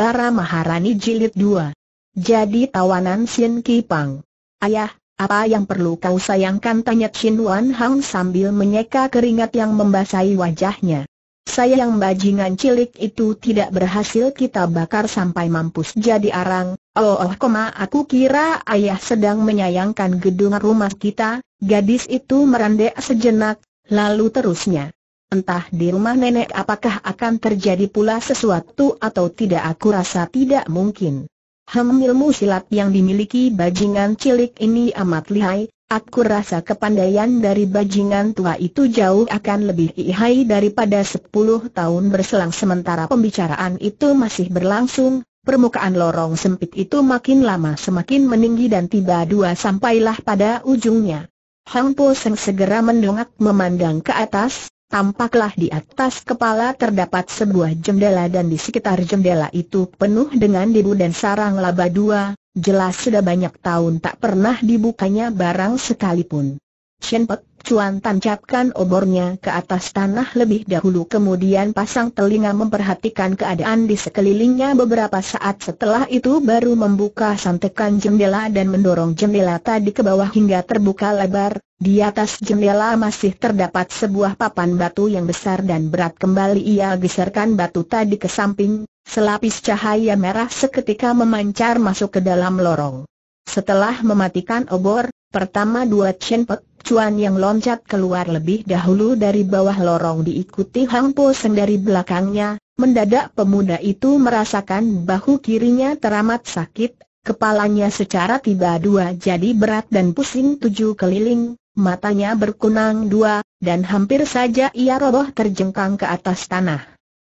Bara Maharani Jilid 2. Jadi tawanan Ki Kipang. Ayah, apa yang perlu kau sayangkan tanya Chin Wan Hang sambil menyeka keringat yang membasahi wajahnya. Sayang bajingan cilik itu tidak berhasil kita bakar sampai mampus jadi arang, oh oh koma aku kira ayah sedang menyayangkan gedung rumah kita, gadis itu merendek sejenak, lalu terusnya. Entah di rumah nenek apakah akan terjadi pula sesuatu atau tidak aku rasa tidak mungkin. Hem ilmu silat yang dimiliki bajingan cilik ini amat lihai, aku rasa kepandaian dari bajingan tua itu jauh akan lebih lihai daripada 10 tahun berselang sementara pembicaraan itu masih berlangsung, Permukaan lorong sempit itu makin lama semakin meninggi dan tiba dua sampailah pada ujungnya. Hang Po Seng segera mendongak memandang ke atas, Tampaklah di atas kepala terdapat sebuah jendela dan di sekitar jendela itu penuh dengan debu dan sarang laba dua, jelas sudah banyak tahun tak pernah dibukanya barang sekalipun. Pek Cuan tancapkan obornya ke atas tanah lebih dahulu kemudian pasang telinga memperhatikan keadaan di sekelilingnya beberapa saat setelah itu baru membuka santekan jendela dan mendorong jendela tadi ke bawah hingga terbuka lebar, di atas jendela masih terdapat sebuah papan batu yang besar dan berat kembali ia geserkan batu tadi ke samping, selapis cahaya merah seketika memancar masuk ke dalam lorong. Setelah mematikan obor, pertama dua Chen Pek Cuan yang loncat keluar lebih dahulu dari bawah lorong diikuti Hang Po Seng dari belakangnya, mendadak pemuda itu merasakan bahu kirinya teramat sakit, kepalanya secara tiba dua jadi berat dan pusing tujuh keliling, matanya berkunang dua, dan hampir saja ia roboh terjengkang ke atas tanah.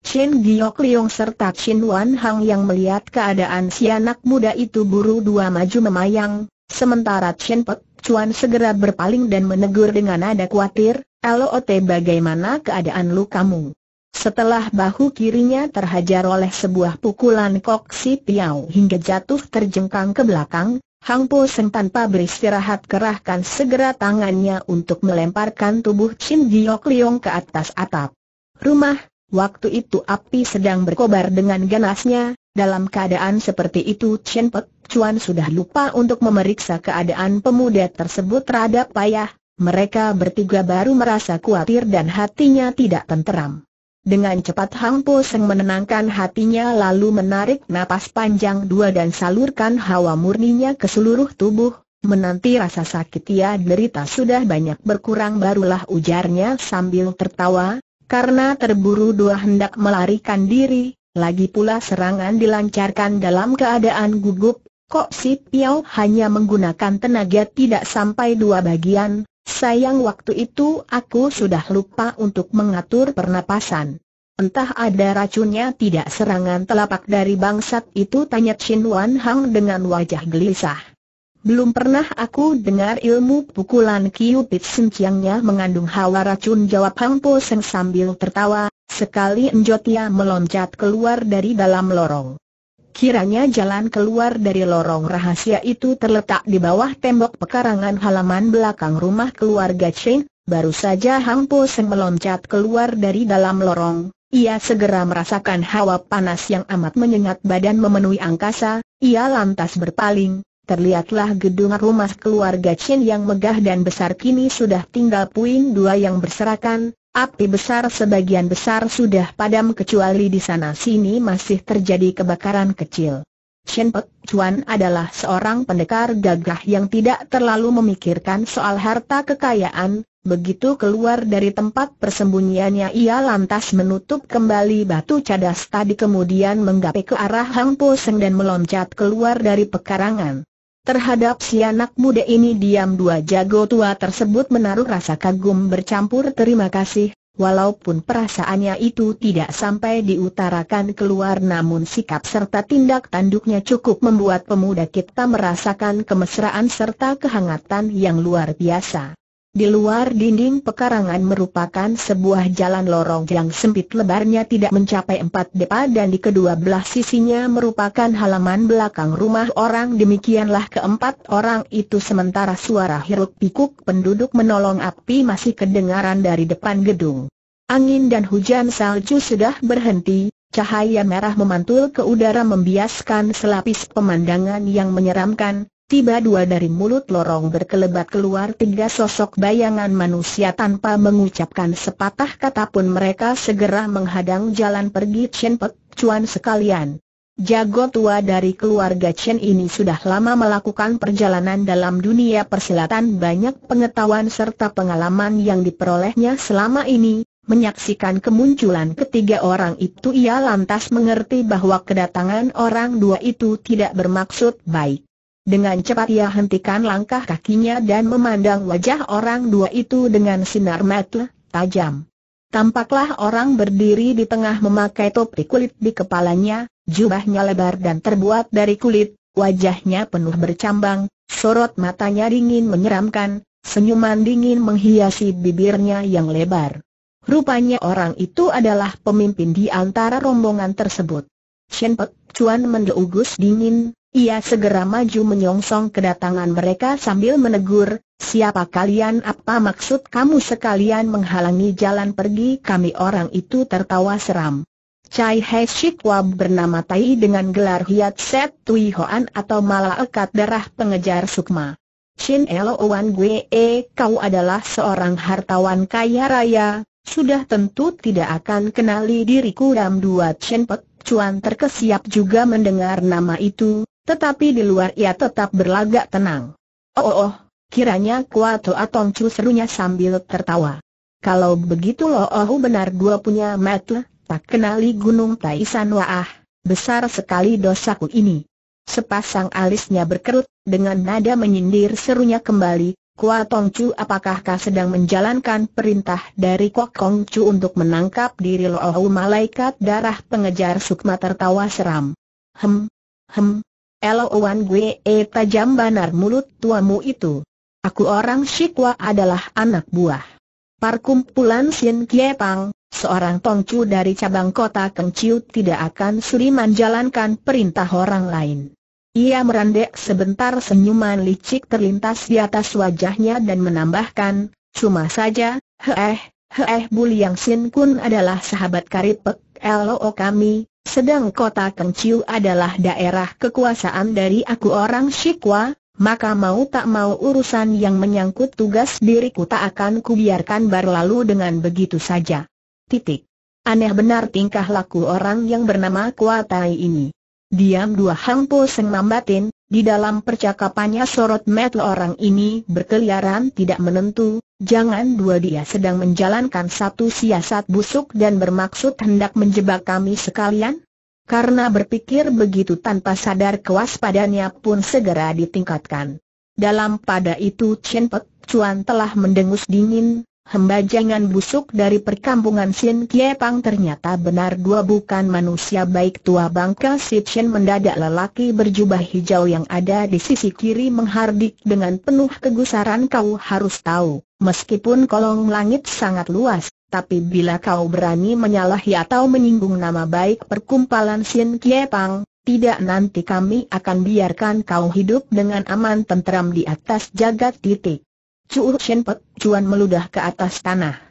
Shin Giok Liong serta Shin Wan Hang yang melihat keadaan si anak muda itu buru dua maju memayang, Sementara Chen Pek Chuan segera berpaling dan menegur dengan nada khawatir, Lot bagaimana keadaan lu kamu? Setelah bahu kirinya terhajar oleh sebuah pukulan kok si Piau hingga jatuh terjengkang ke belakang, Hang Po Seng tanpa beristirahat kerahkan segera tangannya untuk melemparkan tubuh Chin Giok Leong ke atas atap. Rumah, waktu itu api sedang berkobar dengan ganasnya, dalam keadaan seperti itu Chen Pek Cuan sudah lupa untuk memeriksa keadaan pemuda tersebut terhadap payah, mereka bertiga baru merasa khawatir dan hatinya tidak tenteram. Dengan cepat Hang Po Seng menenangkan hatinya lalu menarik napas panjang dua dan salurkan hawa murninya ke seluruh tubuh, menanti rasa sakit ia derita sudah banyak berkurang barulah ujarnya sambil tertawa, karena terburu dua hendak melarikan diri, lagi pula serangan dilancarkan dalam keadaan gugup, Kok si Piao hanya menggunakan tenaga tidak sampai dua bagian, sayang waktu itu aku sudah lupa untuk mengatur pernapasan. Entah ada racunnya tidak serangan telapak dari bangsat itu tanya Chin Wan Hang dengan wajah gelisah. Belum pernah aku dengar ilmu pukulan Kiupit Senciangnya mengandung hawa racun jawab Hang Po Seng sambil tertawa, sekali Enjotia meloncat keluar dari dalam lorong. Kiranya jalan keluar dari lorong rahasia itu terletak di bawah tembok pekarangan halaman belakang rumah keluarga Chen, baru saja Hang Po Seng meloncat keluar dari dalam lorong. Ia segera merasakan hawa panas yang amat menyengat badan memenuhi angkasa, ia lantas berpaling, terlihatlah gedung rumah keluarga Chen yang megah dan besar kini sudah tinggal puing dua yang berserakan, Api besar sebagian besar sudah padam kecuali di sana sini masih terjadi kebakaran kecil. Shen Pek Chuan adalah seorang pendekar gagah yang tidak terlalu memikirkan soal harta kekayaan, begitu keluar dari tempat persembunyiannya ia lantas menutup kembali batu cadas tadi kemudian menggapai ke arah Hang Po Seng dan meloncat keluar dari pekarangan. Terhadap si anak muda ini diam dua jago tua tersebut menaruh rasa kagum bercampur terima kasih, walaupun perasaannya itu tidak sampai diutarakan keluar namun sikap serta tindak tanduknya cukup membuat pemuda kita merasakan kemesraan serta kehangatan yang luar biasa. Di luar dinding pekarangan merupakan sebuah jalan lorong yang sempit lebarnya tidak mencapai empat depa dan di kedua belah sisinya merupakan halaman belakang rumah orang demikianlah keempat orang itu sementara suara hiruk pikuk penduduk menolong api masih kedengaran dari depan gedung. Angin dan hujan salju sudah berhenti, cahaya merah memantul ke udara membiaskan selapis pemandangan yang menyeramkan, Tiba dua dari mulut lorong berkelebat keluar tiga sosok bayangan manusia tanpa mengucapkan sepatah kata pun mereka segera menghadang jalan pergi Chen Pek Chuan sekalian. Jago tua dari keluarga Chen ini sudah lama melakukan perjalanan dalam dunia persilatan banyak pengetahuan serta pengalaman yang diperolehnya selama ini, Menyaksikan kemunculan ketiga orang itu ia lantas mengerti bahwa kedatangan orang dua itu tidak bermaksud baik. Dengan cepat ia hentikan langkah kakinya dan memandang wajah orang dua itu dengan sinar mata tajam. Tampaklah orang berdiri di tengah memakai topi kulit di kepalanya, jubahnya lebar dan terbuat dari kulit, wajahnya penuh bercambang, sorot matanya dingin menyeramkan, senyuman dingin menghiasi bibirnya yang lebar. Rupanya orang itu adalah pemimpin di antara rombongan tersebut. Shen Pek Chuan mendeugus dingin, ia segera maju menyongsong kedatangan mereka sambil menegur, siapa kalian apa maksud kamu sekalian menghalangi jalan pergi kami orang itu tertawa seram. Chai He Shikwab bernama Tai dengan gelar Hiat Set Tui Hoan atau Malaikat Darah Pengejar Sukma. Shin Elo Wan Gue e, kau adalah seorang hartawan kaya raya, sudah tentu tidak akan kenali diriku Ram Dua Chen Pek Cuan terkesiap juga mendengar nama itu, tetapi di luar ia tetap berlagak tenang. Oh oh, oh kiranya Kuato Atongcu serunya sambil tertawa. Kalau begitu loh oh benar gua punya mata, tak kenali gunung Taisan Waah, besar sekali dosaku ini. Sepasang alisnya berkerut, dengan nada menyindir serunya kembali, Kua Chu apakah kau sedang menjalankan perintah dari Kok Chu untuk menangkap diri Lohu oh, Malaikat Darah Pengejar Sukma tertawa seram. Hem, hem, Eloan gue tajam banar mulut tuamu itu. Aku orang Shikwa adalah anak buah. Parkumpulan Sin Kiepang, seorang tongcu dari cabang kota Kengciu tidak akan suri menjalankan perintah orang lain. Ia merendek sebentar senyuman licik terlintas di atas wajahnya dan menambahkan, cuma saja, heeh, heeh Buliang Sin Kun adalah sahabat karipek Elo kami, sedang kota Kenciu adalah daerah kekuasaan dari aku orang Shikwa, maka mau tak mau urusan yang menyangkut tugas diriku tak akan kubiarkan berlalu dengan begitu saja. Titik. Aneh benar tingkah laku orang yang bernama Kuatai ini. Diam dua hang po seng di dalam percakapannya sorot mata orang ini berkeliaran tidak menentu, jangan dua dia sedang menjalankan satu siasat busuk dan bermaksud hendak menjebak kami sekalian? Karena berpikir begitu tanpa sadar kewaspadaannya pun segera ditingkatkan. Dalam pada itu Chen Pek Cuan telah mendengus dingin, hamba jangan busuk dari perkampungan Sin Kiepang ternyata benar dua bukan manusia baik tua bangka Si Chen mendadak lelaki berjubah hijau yang ada di sisi kiri menghardik dengan penuh kegusaran kau harus tahu, meskipun kolong langit sangat luas, tapi bila kau berani menyalahi atau menyinggung nama baik perkumpalan Sin Kiepang, tidak nanti kami akan biarkan kau hidup dengan aman tentram di atas jagat titik. Chen Pek Cuan meludah ke atas tanah.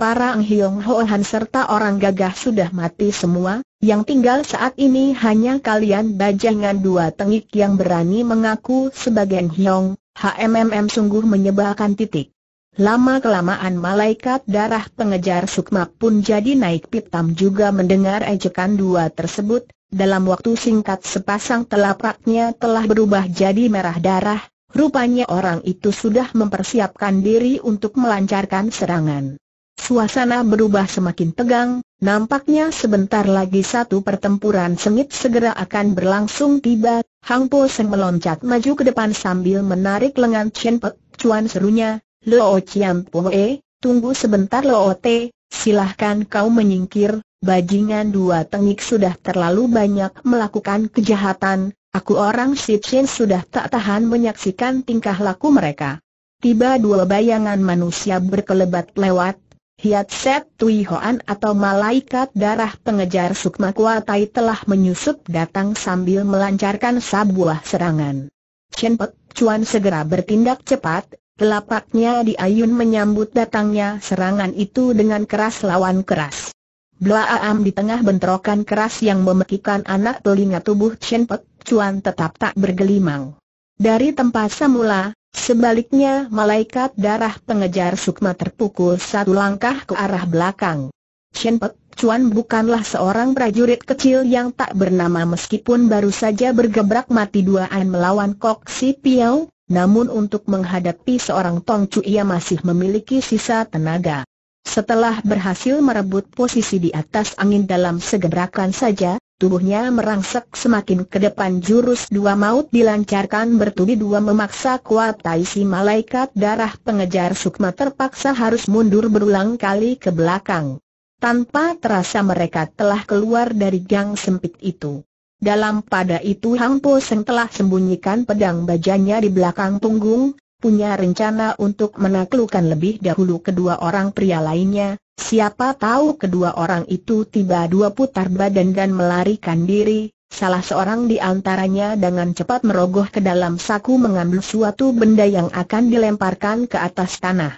Para ang Hiong Ho Han serta orang gagah sudah mati semua, yang tinggal saat ini hanya kalian bajangan dua tengik yang berani mengaku sebagai Hiong, HMMM sungguh menyebalkan titik. Lama-kelamaan malaikat darah pengejar sukma pun jadi naik pitam juga mendengar ejekan dua tersebut, dalam waktu singkat sepasang telapaknya telah berubah jadi merah darah, Rupanya orang itu sudah mempersiapkan diri untuk melancarkan serangan. Suasana berubah semakin tegang, nampaknya sebentar lagi satu pertempuran sengit segera akan berlangsung tiba. Hang Po Seng meloncat maju ke depan sambil menarik lengan Chen Pe. Chuan serunya, Lo Chiam E, tunggu sebentar Lo Te, silahkan kau menyingkir, Bajingan dua tengik sudah terlalu banyak melakukan kejahatan, Aku orang Sitchin sudah tak tahan menyaksikan tingkah laku mereka. Tiba dua bayangan manusia berkelebat lewat, Hiat Set Tui Hoan atau malaikat darah pengejar Sukma Kuatai telah menyusup datang sambil melancarkan sebuah serangan. Chen Pek Chuan segera bertindak cepat, telapaknya diayun menyambut datangnya serangan itu dengan keras lawan keras. Blaam di tengah bentrokan keras yang memekikan anak telinga tubuh Chen Pek, Chuan tetap tak bergelimang. Dari tempat semula, sebaliknya malaikat darah pengejar Sukma terpukul satu langkah ke arah belakang. Chen Pek, Chuan bukanlah seorang prajurit kecil yang tak bernama meskipun baru saja bergebrak mati duaan melawan Kok Si Piao, namun untuk menghadapi seorang Tong Chu ia masih memiliki sisa tenaga. Setelah berhasil merebut posisi di atas angin dalam segerakan saja, tubuhnya merangsek semakin ke depan jurus dua maut dilancarkan bertubi dua memaksa kuat taisi malaikat darah pengejar sukma terpaksa harus mundur berulang kali ke belakang. Tanpa terasa mereka telah keluar dari gang sempit itu. Dalam pada itu Hang Po Seng telah sembunyikan pedang bajanya di belakang punggung, punya rencana untuk menaklukkan lebih dahulu kedua orang pria lainnya, siapa tahu kedua orang itu tiba dua putar badan dan melarikan diri, salah seorang di antaranya dengan cepat merogoh ke dalam saku mengambil suatu benda yang akan dilemparkan ke atas tanah.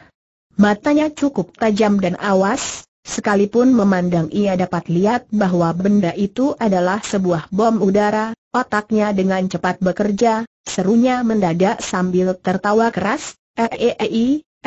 Matanya cukup tajam dan awas, Sekalipun memandang ia dapat lihat bahwa benda itu adalah sebuah bom udara, otaknya dengan cepat bekerja, Serunya mendadak sambil tertawa keras, Eei, eh, eh,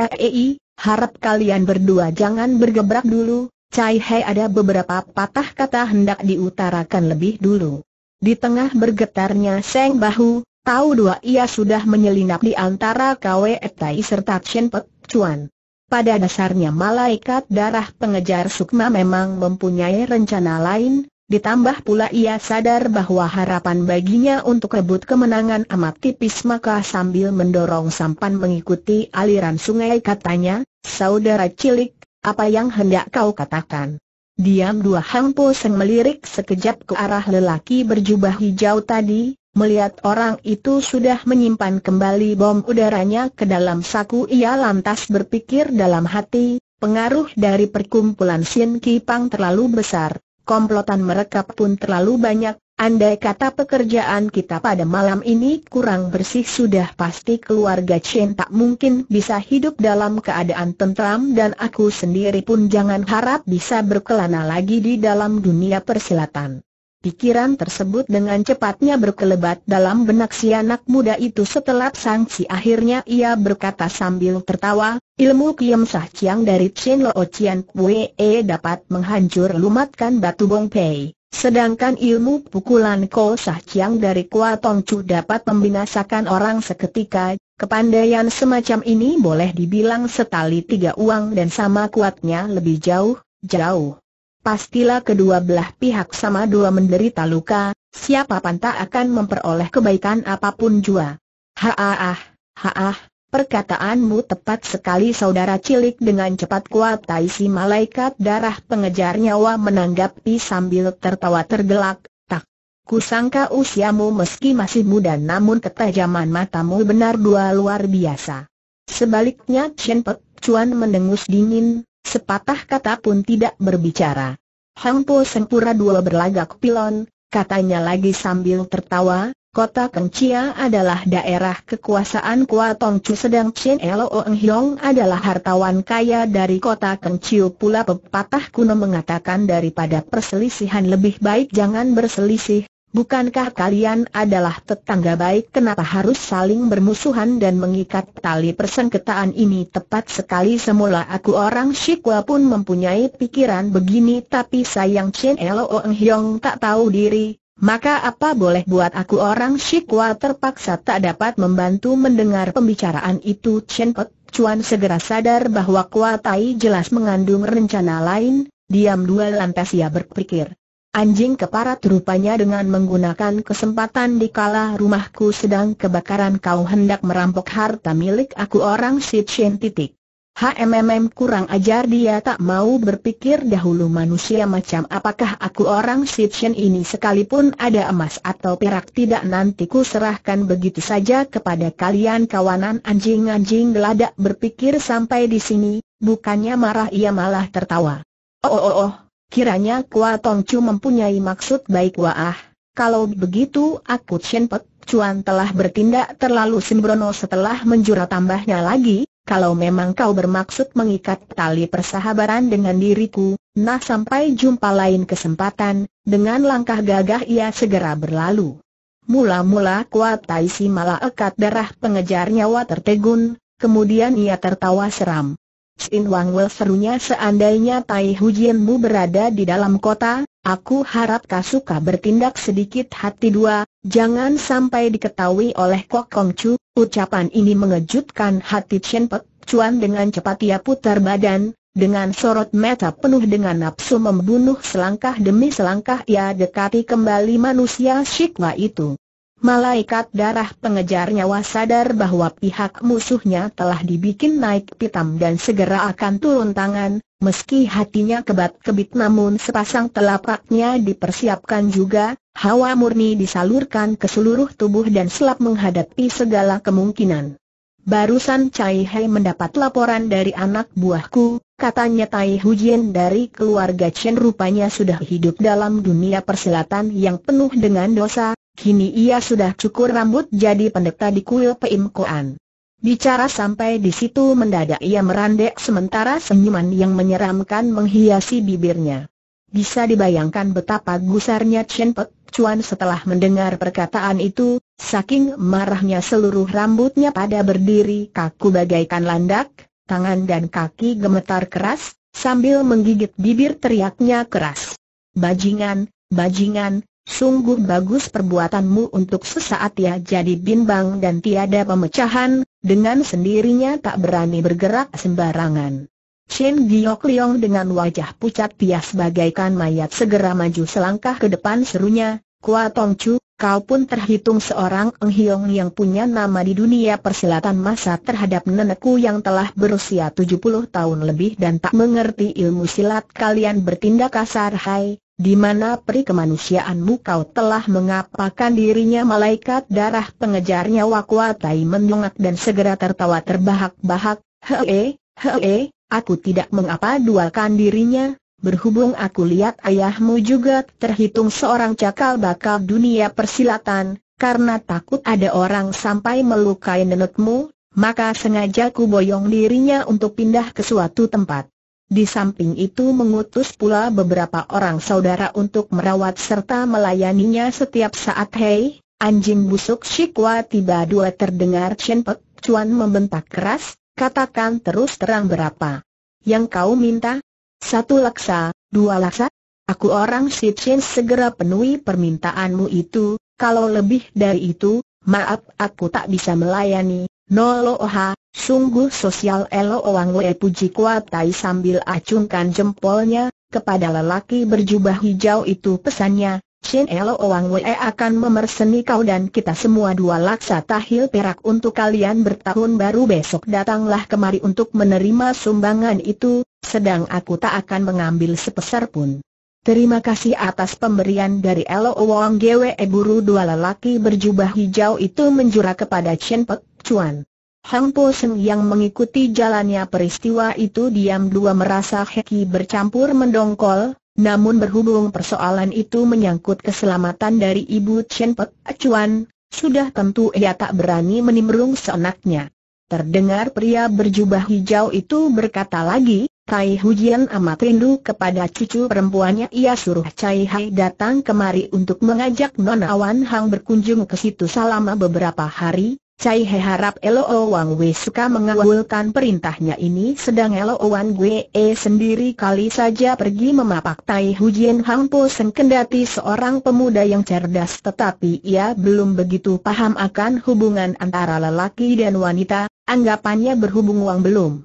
eh, Eei, harap kalian berdua jangan bergebrak dulu, Cai He ada beberapa patah kata hendak diutarakan lebih dulu. Di tengah bergetarnya Seng Bahu, tahu dua ia sudah menyelinap di antara Kwe Tai serta Chen Pek Chuan. Pada dasarnya malaikat darah pengejar Sukma memang mempunyai rencana lain, Ditambah pula ia sadar bahwa harapan baginya untuk rebut kemenangan amat tipis maka sambil mendorong sampan mengikuti aliran sungai katanya, Saudara cilik, apa yang hendak kau katakan? Diam dua Hang Po Seng melirik sekejap ke arah lelaki berjubah hijau tadi, melihat orang itu sudah menyimpan kembali bom udaranya ke dalam saku ia lantas berpikir dalam hati, pengaruh dari perkumpulan Sien Ki Pang terlalu besar komplotan mereka pun terlalu banyak, andai kata pekerjaan kita pada malam ini kurang bersih sudah pasti keluarga Chen tak mungkin bisa hidup dalam keadaan tentram dan aku sendiri pun jangan harap bisa berkelana lagi di dalam dunia persilatan. Pikiran tersebut dengan cepatnya berkelebat dalam benak si anak muda itu setelah sangsi akhirnya ia berkata sambil tertawa, ilmu kiam sah ciang dari Chen Lo Chian Wei e dapat menghancur lumatkan batu bong pei, sedangkan ilmu pukulan ko sah ciang dari Kua Tong Chu dapat membinasakan orang seketika, kepandaian semacam ini boleh dibilang setali tiga uang dan sama kuatnya lebih jauh, jauh pastilah kedua belah pihak sama dua menderita luka, siapa pantas akan memperoleh kebaikan apapun jua. Haaah, haah, perkataanmu tepat sekali saudara cilik dengan cepat kuatai si malaikat darah pengejar nyawa menanggapi sambil tertawa tergelak, tak. Kusangka usiamu meski masih muda namun ketajaman matamu benar dua luar biasa. Sebaliknya Chen Pek Cuan mendengus dingin, Sepatah kata pun tidak berbicara. Hang Po Sengpura dua berlagak pilon, katanya lagi sambil tertawa, kota Kengcia adalah daerah kekuasaan Kuatong Chu sedang Chen Elo Oeng Hiong adalah hartawan kaya dari kota Kengciu pula pepatah kuno mengatakan daripada perselisihan lebih baik jangan berselisih, Bukankah kalian adalah tetangga baik kenapa harus saling bermusuhan dan mengikat tali persengketaan ini tepat sekali semula aku orang Shikwa pun mempunyai pikiran begini tapi sayang Chen Lo Eng Hiong tak tahu diri, maka apa boleh buat aku orang Shikwa terpaksa tak dapat membantu mendengar pembicaraan itu Chen Pek Chuan segera sadar bahwa Kuatai jelas mengandung rencana lain, diam dua lantas ia berpikir. Anjing keparat rupanya dengan menggunakan kesempatan di kala rumahku sedang kebakaran kau hendak merampok harta milik aku orang Sitchen titik. HMMM kurang ajar dia tak mau berpikir dahulu manusia macam apakah aku orang Sitchen ini sekalipun ada emas atau perak tidak nanti ku serahkan begitu saja kepada kalian kawanan anjing-anjing geladak berpikir sampai di sini, bukannya marah ia malah tertawa. oh oh, oh, oh. Kiranya Kua Tongcu mempunyai maksud baik Wah, Kalau begitu aku Chen Pek Cuan telah bertindak terlalu sembrono setelah menjura tambahnya lagi, kalau memang kau bermaksud mengikat tali persahabaran dengan diriku, nah sampai jumpa lain kesempatan, dengan langkah gagah ia segera berlalu. Mula-mula kuat Taisi malah ekat darah pengejar nyawa tertegun, kemudian ia tertawa seram. Sin Wang Wel serunya seandainya Tai Hujianmu berada di dalam kota, aku harap kau suka bertindak sedikit hati dua, jangan sampai diketahui oleh Kok Kong Chu, ucapan ini mengejutkan hati Chen Pek Cuan dengan cepat ia putar badan, dengan sorot mata penuh dengan nafsu membunuh selangkah demi selangkah ia dekati kembali manusia Shikwa itu. Malaikat darah pengejar nyawa sadar bahwa pihak musuhnya telah dibikin naik pitam dan segera akan turun tangan, meski hatinya kebat-kebit namun sepasang telapaknya dipersiapkan juga, hawa murni disalurkan ke seluruh tubuh dan selap menghadapi segala kemungkinan. Barusan Cai He mendapat laporan dari anak buahku, katanya Tai Hujin dari keluarga Chen rupanya sudah hidup dalam dunia persilatan yang penuh dengan dosa, Kini ia sudah cukur rambut jadi pendeta di kuil Peim Koan. Bicara sampai di situ mendadak ia merandek sementara senyuman yang menyeramkan menghiasi bibirnya. Bisa dibayangkan betapa gusarnya Chen Pek Chuan setelah mendengar perkataan itu, saking marahnya seluruh rambutnya pada berdiri kaku bagaikan landak, tangan dan kaki gemetar keras, sambil menggigit bibir teriaknya keras. Bajingan, bajingan, Sungguh bagus perbuatanmu untuk sesaat ya jadi bimbang dan tiada pemecahan, dengan sendirinya tak berani bergerak sembarangan. Shin Giok Liong dengan wajah pucat pias bagaikan mayat segera maju selangkah ke depan serunya, Kua Tong Chu, kau pun terhitung seorang Eng Hiong yang punya nama di dunia persilatan masa terhadap nenekku yang telah berusia 70 tahun lebih dan tak mengerti ilmu silat kalian bertindak kasar hai, di mana peri kemanusiaanmu kau telah mengapakan dirinya malaikat darah pengejarnya Wakwatai mendongak dan segera tertawa terbahak-bahak, hee, hee, aku tidak mengapa dualkan dirinya, Berhubung aku lihat ayahmu juga terhitung seorang cakal bakal dunia persilatan, karena takut ada orang sampai melukai nenekmu, maka sengaja ku boyong dirinya untuk pindah ke suatu tempat. Di samping itu mengutus pula beberapa orang saudara untuk merawat serta melayaninya setiap saat Hei, anjing busuk Shikwa tiba dua terdengar Chen Pek Chuan membentak keras, katakan terus terang berapa. Yang kau minta? Satu laksa, dua laksa? Aku orang si Chen segera penuhi permintaanmu itu, kalau lebih dari itu, maaf aku tak bisa melayani, oha, sungguh sosial Elo oang Le puji kuat tai sambil acungkan jempolnya, kepada lelaki berjubah hijau itu pesannya, Chen Elo oang we akan memerseni kau dan kita semua dua laksa tahil perak untuk kalian bertahun baru besok datanglah kemari untuk menerima sumbangan itu, sedang aku tak akan mengambil sepeser pun. Terima kasih atas pemberian dari Elo oang Gwe Buru dua lelaki berjubah hijau itu menjura kepada Chen Pek, Cuan. Hang Po Seng yang mengikuti jalannya peristiwa itu diam dua merasa Heki bercampur mendongkol, namun berhubung persoalan itu menyangkut keselamatan dari ibu Chen Pek Cuan, sudah tentu ia tak berani menimbrung seenaknya. Terdengar pria berjubah hijau itu berkata lagi, Tai Hujian amat rindu kepada cucu perempuannya ia suruh Cai Hai datang kemari untuk mengajak Nona Wan Hang berkunjung ke situ selama beberapa hari, Cai He harap O Wang Wei suka mengawulkan perintahnya ini sedang Elo Wang Wei sendiri kali saja pergi memapak Tai Hujian Hang Po Seng seorang pemuda yang cerdas tetapi ia belum begitu paham akan hubungan antara lelaki dan wanita, anggapannya berhubung Wang belum.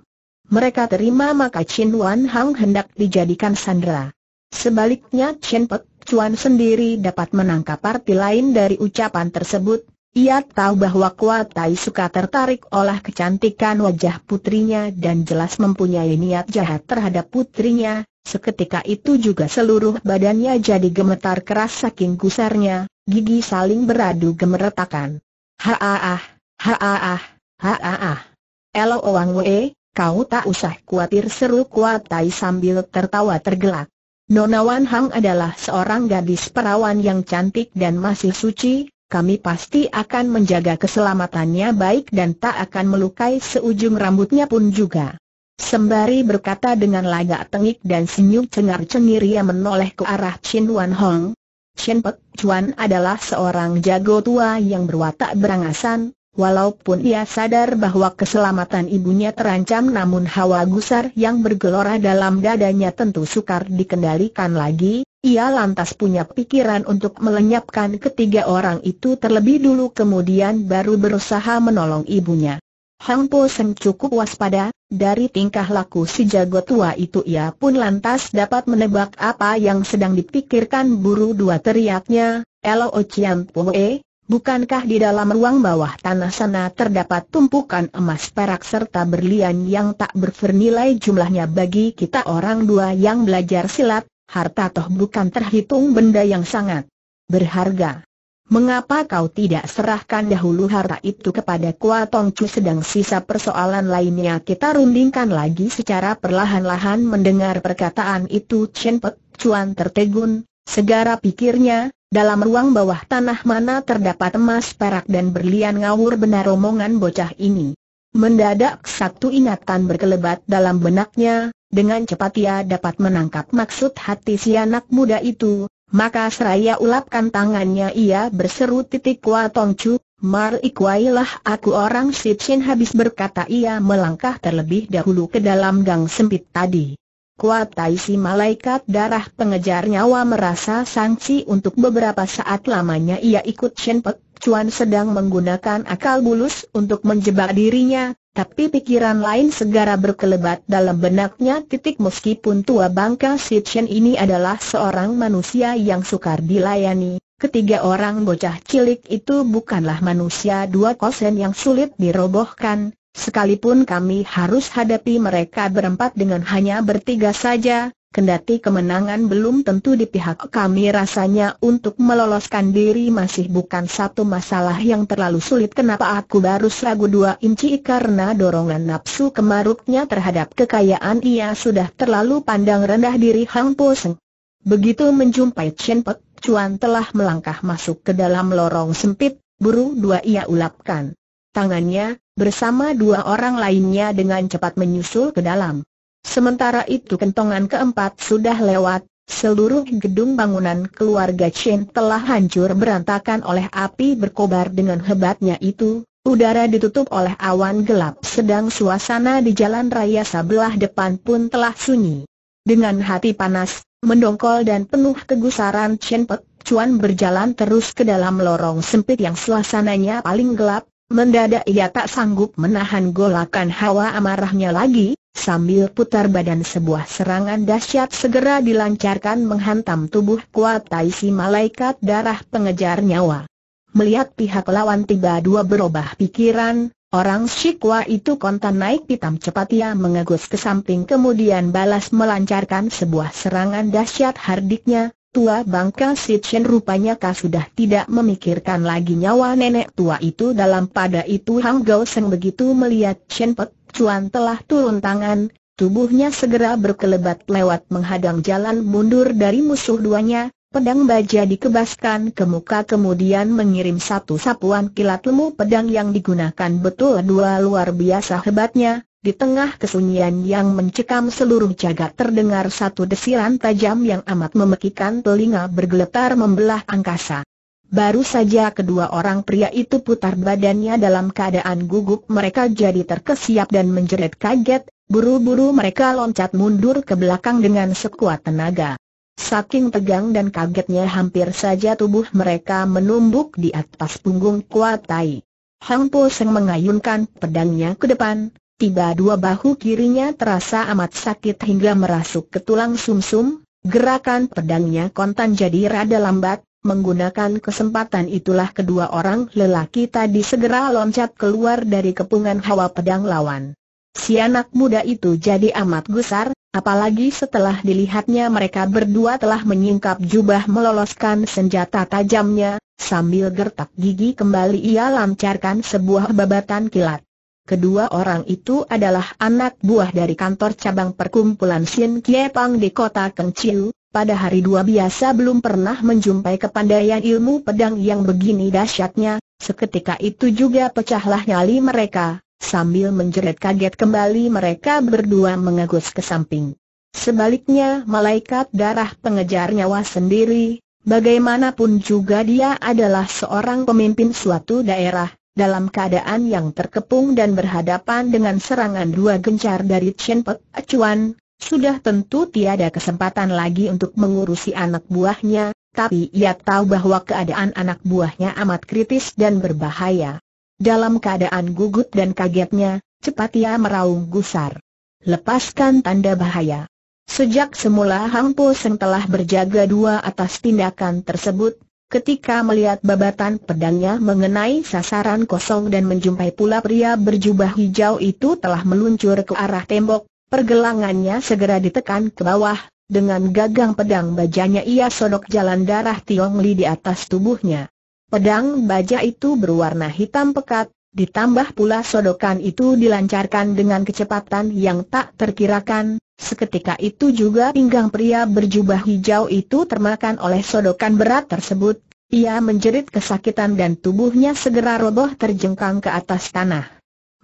Mereka terima maka Chin Wan Hang hendak dijadikan sandera. Sebaliknya Chen Pek Chuan sendiri dapat menangkap arti lain dari ucapan tersebut, ia tahu bahwa Kuatai suka tertarik oleh kecantikan wajah putrinya dan jelas mempunyai niat jahat terhadap putrinya, seketika itu juga seluruh badannya jadi gemetar keras saking gusarnya, gigi saling beradu gemeretakan. Haaah, haaah, haaah. Elo Wang Wei, kau tak usah khawatir seru Kuatai sambil tertawa tergelak. Nona Wan Hang adalah seorang gadis perawan yang cantik dan masih suci, kami pasti akan menjaga keselamatannya baik dan tak akan melukai seujung rambutnya pun juga. Sembari berkata dengan lagak tengik dan senyum cengar-cengir ia menoleh ke arah Chin Wan Hong. Chen Pek Chuan adalah seorang jago tua yang berwatak berangasan, walaupun ia sadar bahwa keselamatan ibunya terancam namun hawa gusar yang bergelora dalam dadanya tentu sukar dikendalikan lagi, ia lantas punya pikiran untuk melenyapkan ketiga orang itu terlebih dulu kemudian baru berusaha menolong ibunya. Hang Po Seng cukup waspada, dari tingkah laku si jago tua itu ia pun lantas dapat menebak apa yang sedang dipikirkan buru dua teriaknya, Elo Po E, Bukankah di dalam ruang bawah tanah sana terdapat tumpukan emas perak serta berlian yang tak bernilai jumlahnya bagi kita orang dua yang belajar silat? harta toh bukan terhitung benda yang sangat berharga. Mengapa kau tidak serahkan dahulu harta itu kepada Kua Tong Chu sedang sisa persoalan lainnya kita rundingkan lagi secara perlahan-lahan mendengar perkataan itu Chen Pek Chuan tertegun, segara pikirnya, dalam ruang bawah tanah mana terdapat emas perak dan berlian ngawur benar omongan bocah ini. Mendadak satu ingatan berkelebat dalam benaknya, dengan cepat ia dapat menangkap maksud hati si anak muda itu, maka seraya ulapkan tangannya ia berseru titik kuat Tongcu, Mar Ikwailah aku orang Sitchin habis berkata ia melangkah terlebih dahulu ke dalam gang sempit tadi. Kuat si malaikat darah pengejar nyawa merasa sanksi untuk beberapa saat lamanya ia ikut Shenpek Cuan sedang menggunakan akal bulus untuk menjebak dirinya, tapi pikiran lain segera berkelebat dalam benaknya titik meskipun tua bangka Si Chen ini adalah seorang manusia yang sukar dilayani. Ketiga orang bocah cilik itu bukanlah manusia dua kosen yang sulit dirobohkan, sekalipun kami harus hadapi mereka berempat dengan hanya bertiga saja, Kendati kemenangan belum tentu di pihak kami rasanya untuk meloloskan diri masih bukan satu masalah yang terlalu sulit Kenapa aku baru ragu dua inci karena dorongan nafsu kemaruknya terhadap kekayaan ia sudah terlalu pandang rendah diri Hang Po Seng Begitu menjumpai Chen Pek Chuan telah melangkah masuk ke dalam lorong sempit, buru dua ia ulapkan tangannya, bersama dua orang lainnya dengan cepat menyusul ke dalam. Sementara itu kentongan keempat sudah lewat, seluruh gedung bangunan keluarga Chen telah hancur berantakan oleh api berkobar dengan hebatnya itu, udara ditutup oleh awan gelap sedang suasana di jalan raya sebelah depan pun telah sunyi. Dengan hati panas, mendongkol dan penuh kegusaran Chen Pek Cuan berjalan terus ke dalam lorong sempit yang suasananya paling gelap, mendadak ia tak sanggup menahan golakan hawa amarahnya lagi, Sambil putar badan sebuah serangan dahsyat segera dilancarkan menghantam tubuh kuat si malaikat darah pengejar nyawa. Melihat pihak lawan tiba dua berubah pikiran, Orang Shikwa itu kontan naik pitam cepat ia mengegus ke samping kemudian balas melancarkan sebuah serangan dahsyat hardiknya, tua bangka si rupanya kah sudah tidak memikirkan lagi nyawa nenek tua itu dalam pada itu Hang Gao Seng begitu melihat Chen Pek Cuan telah turun tangan, tubuhnya segera berkelebat lewat menghadang jalan mundur dari musuh duanya, pedang baja dikebaskan ke muka kemudian mengirim satu sapuan kilat lemu pedang yang digunakan betul dua luar biasa hebatnya, di tengah kesunyian yang mencekam seluruh jagat terdengar satu desiran tajam yang amat memekikan telinga bergeletar membelah angkasa. Baru saja kedua orang pria itu putar badannya dalam keadaan gugup mereka jadi terkesiap dan menjerit kaget, buru-buru mereka loncat mundur ke belakang dengan sekuat tenaga. Saking tegang dan kagetnya hampir saja tubuh mereka menumbuk di atas punggung Kuat Tai. Hang Po Seng mengayunkan pedangnya ke depan, tiba dua bahu kirinya terasa amat sakit hingga merasuk ke tulang sumsum, -sum, gerakan pedangnya kontan jadi rada lambat, Menggunakan kesempatan itulah kedua orang lelaki tadi segera loncat keluar dari kepungan hawa pedang lawan. Si anak muda itu jadi amat gusar, apalagi setelah dilihatnya mereka berdua telah menyingkap jubah meloloskan senjata tajamnya, sambil gertak gigi kembali ia lancarkan sebuah babatan kilat. Kedua orang itu adalah anak buah dari kantor cabang perkumpulan Sien Kiepang di kota Kengciu, pada hari dua biasa belum pernah menjumpai kepandaian ilmu pedang yang begini dahsyatnya, seketika itu juga pecahlah nyali mereka, sambil menjerit kaget kembali mereka berdua mengagus ke samping. Sebaliknya malaikat darah pengejar nyawa sendiri, bagaimanapun juga dia adalah seorang pemimpin suatu daerah, dalam keadaan yang terkepung dan berhadapan dengan serangan dua gencar dari Chen Pek Acuan, sudah tentu tiada kesempatan lagi untuk mengurusi anak buahnya, tapi ia tahu bahwa keadaan anak buahnya amat kritis dan berbahaya. Dalam keadaan gugut dan kagetnya, cepat ia meraung gusar. Lepaskan tanda bahaya. Sejak semula Hang Po Seng telah berjaga dua atas tindakan tersebut, Ketika melihat babatan pedangnya mengenai sasaran kosong dan menjumpai pula pria berjubah hijau itu telah meluncur ke arah tembok, Pergelangannya segera ditekan ke bawah, dengan gagang pedang bajanya ia sodok jalan darah Tiong Li di atas tubuhnya. Pedang baja itu berwarna hitam pekat, ditambah pula sodokan itu dilancarkan dengan kecepatan yang tak terkirakan. Seketika itu juga pinggang pria berjubah hijau itu termakan oleh sodokan berat tersebut. Ia menjerit kesakitan dan tubuhnya segera roboh terjengkang ke atas tanah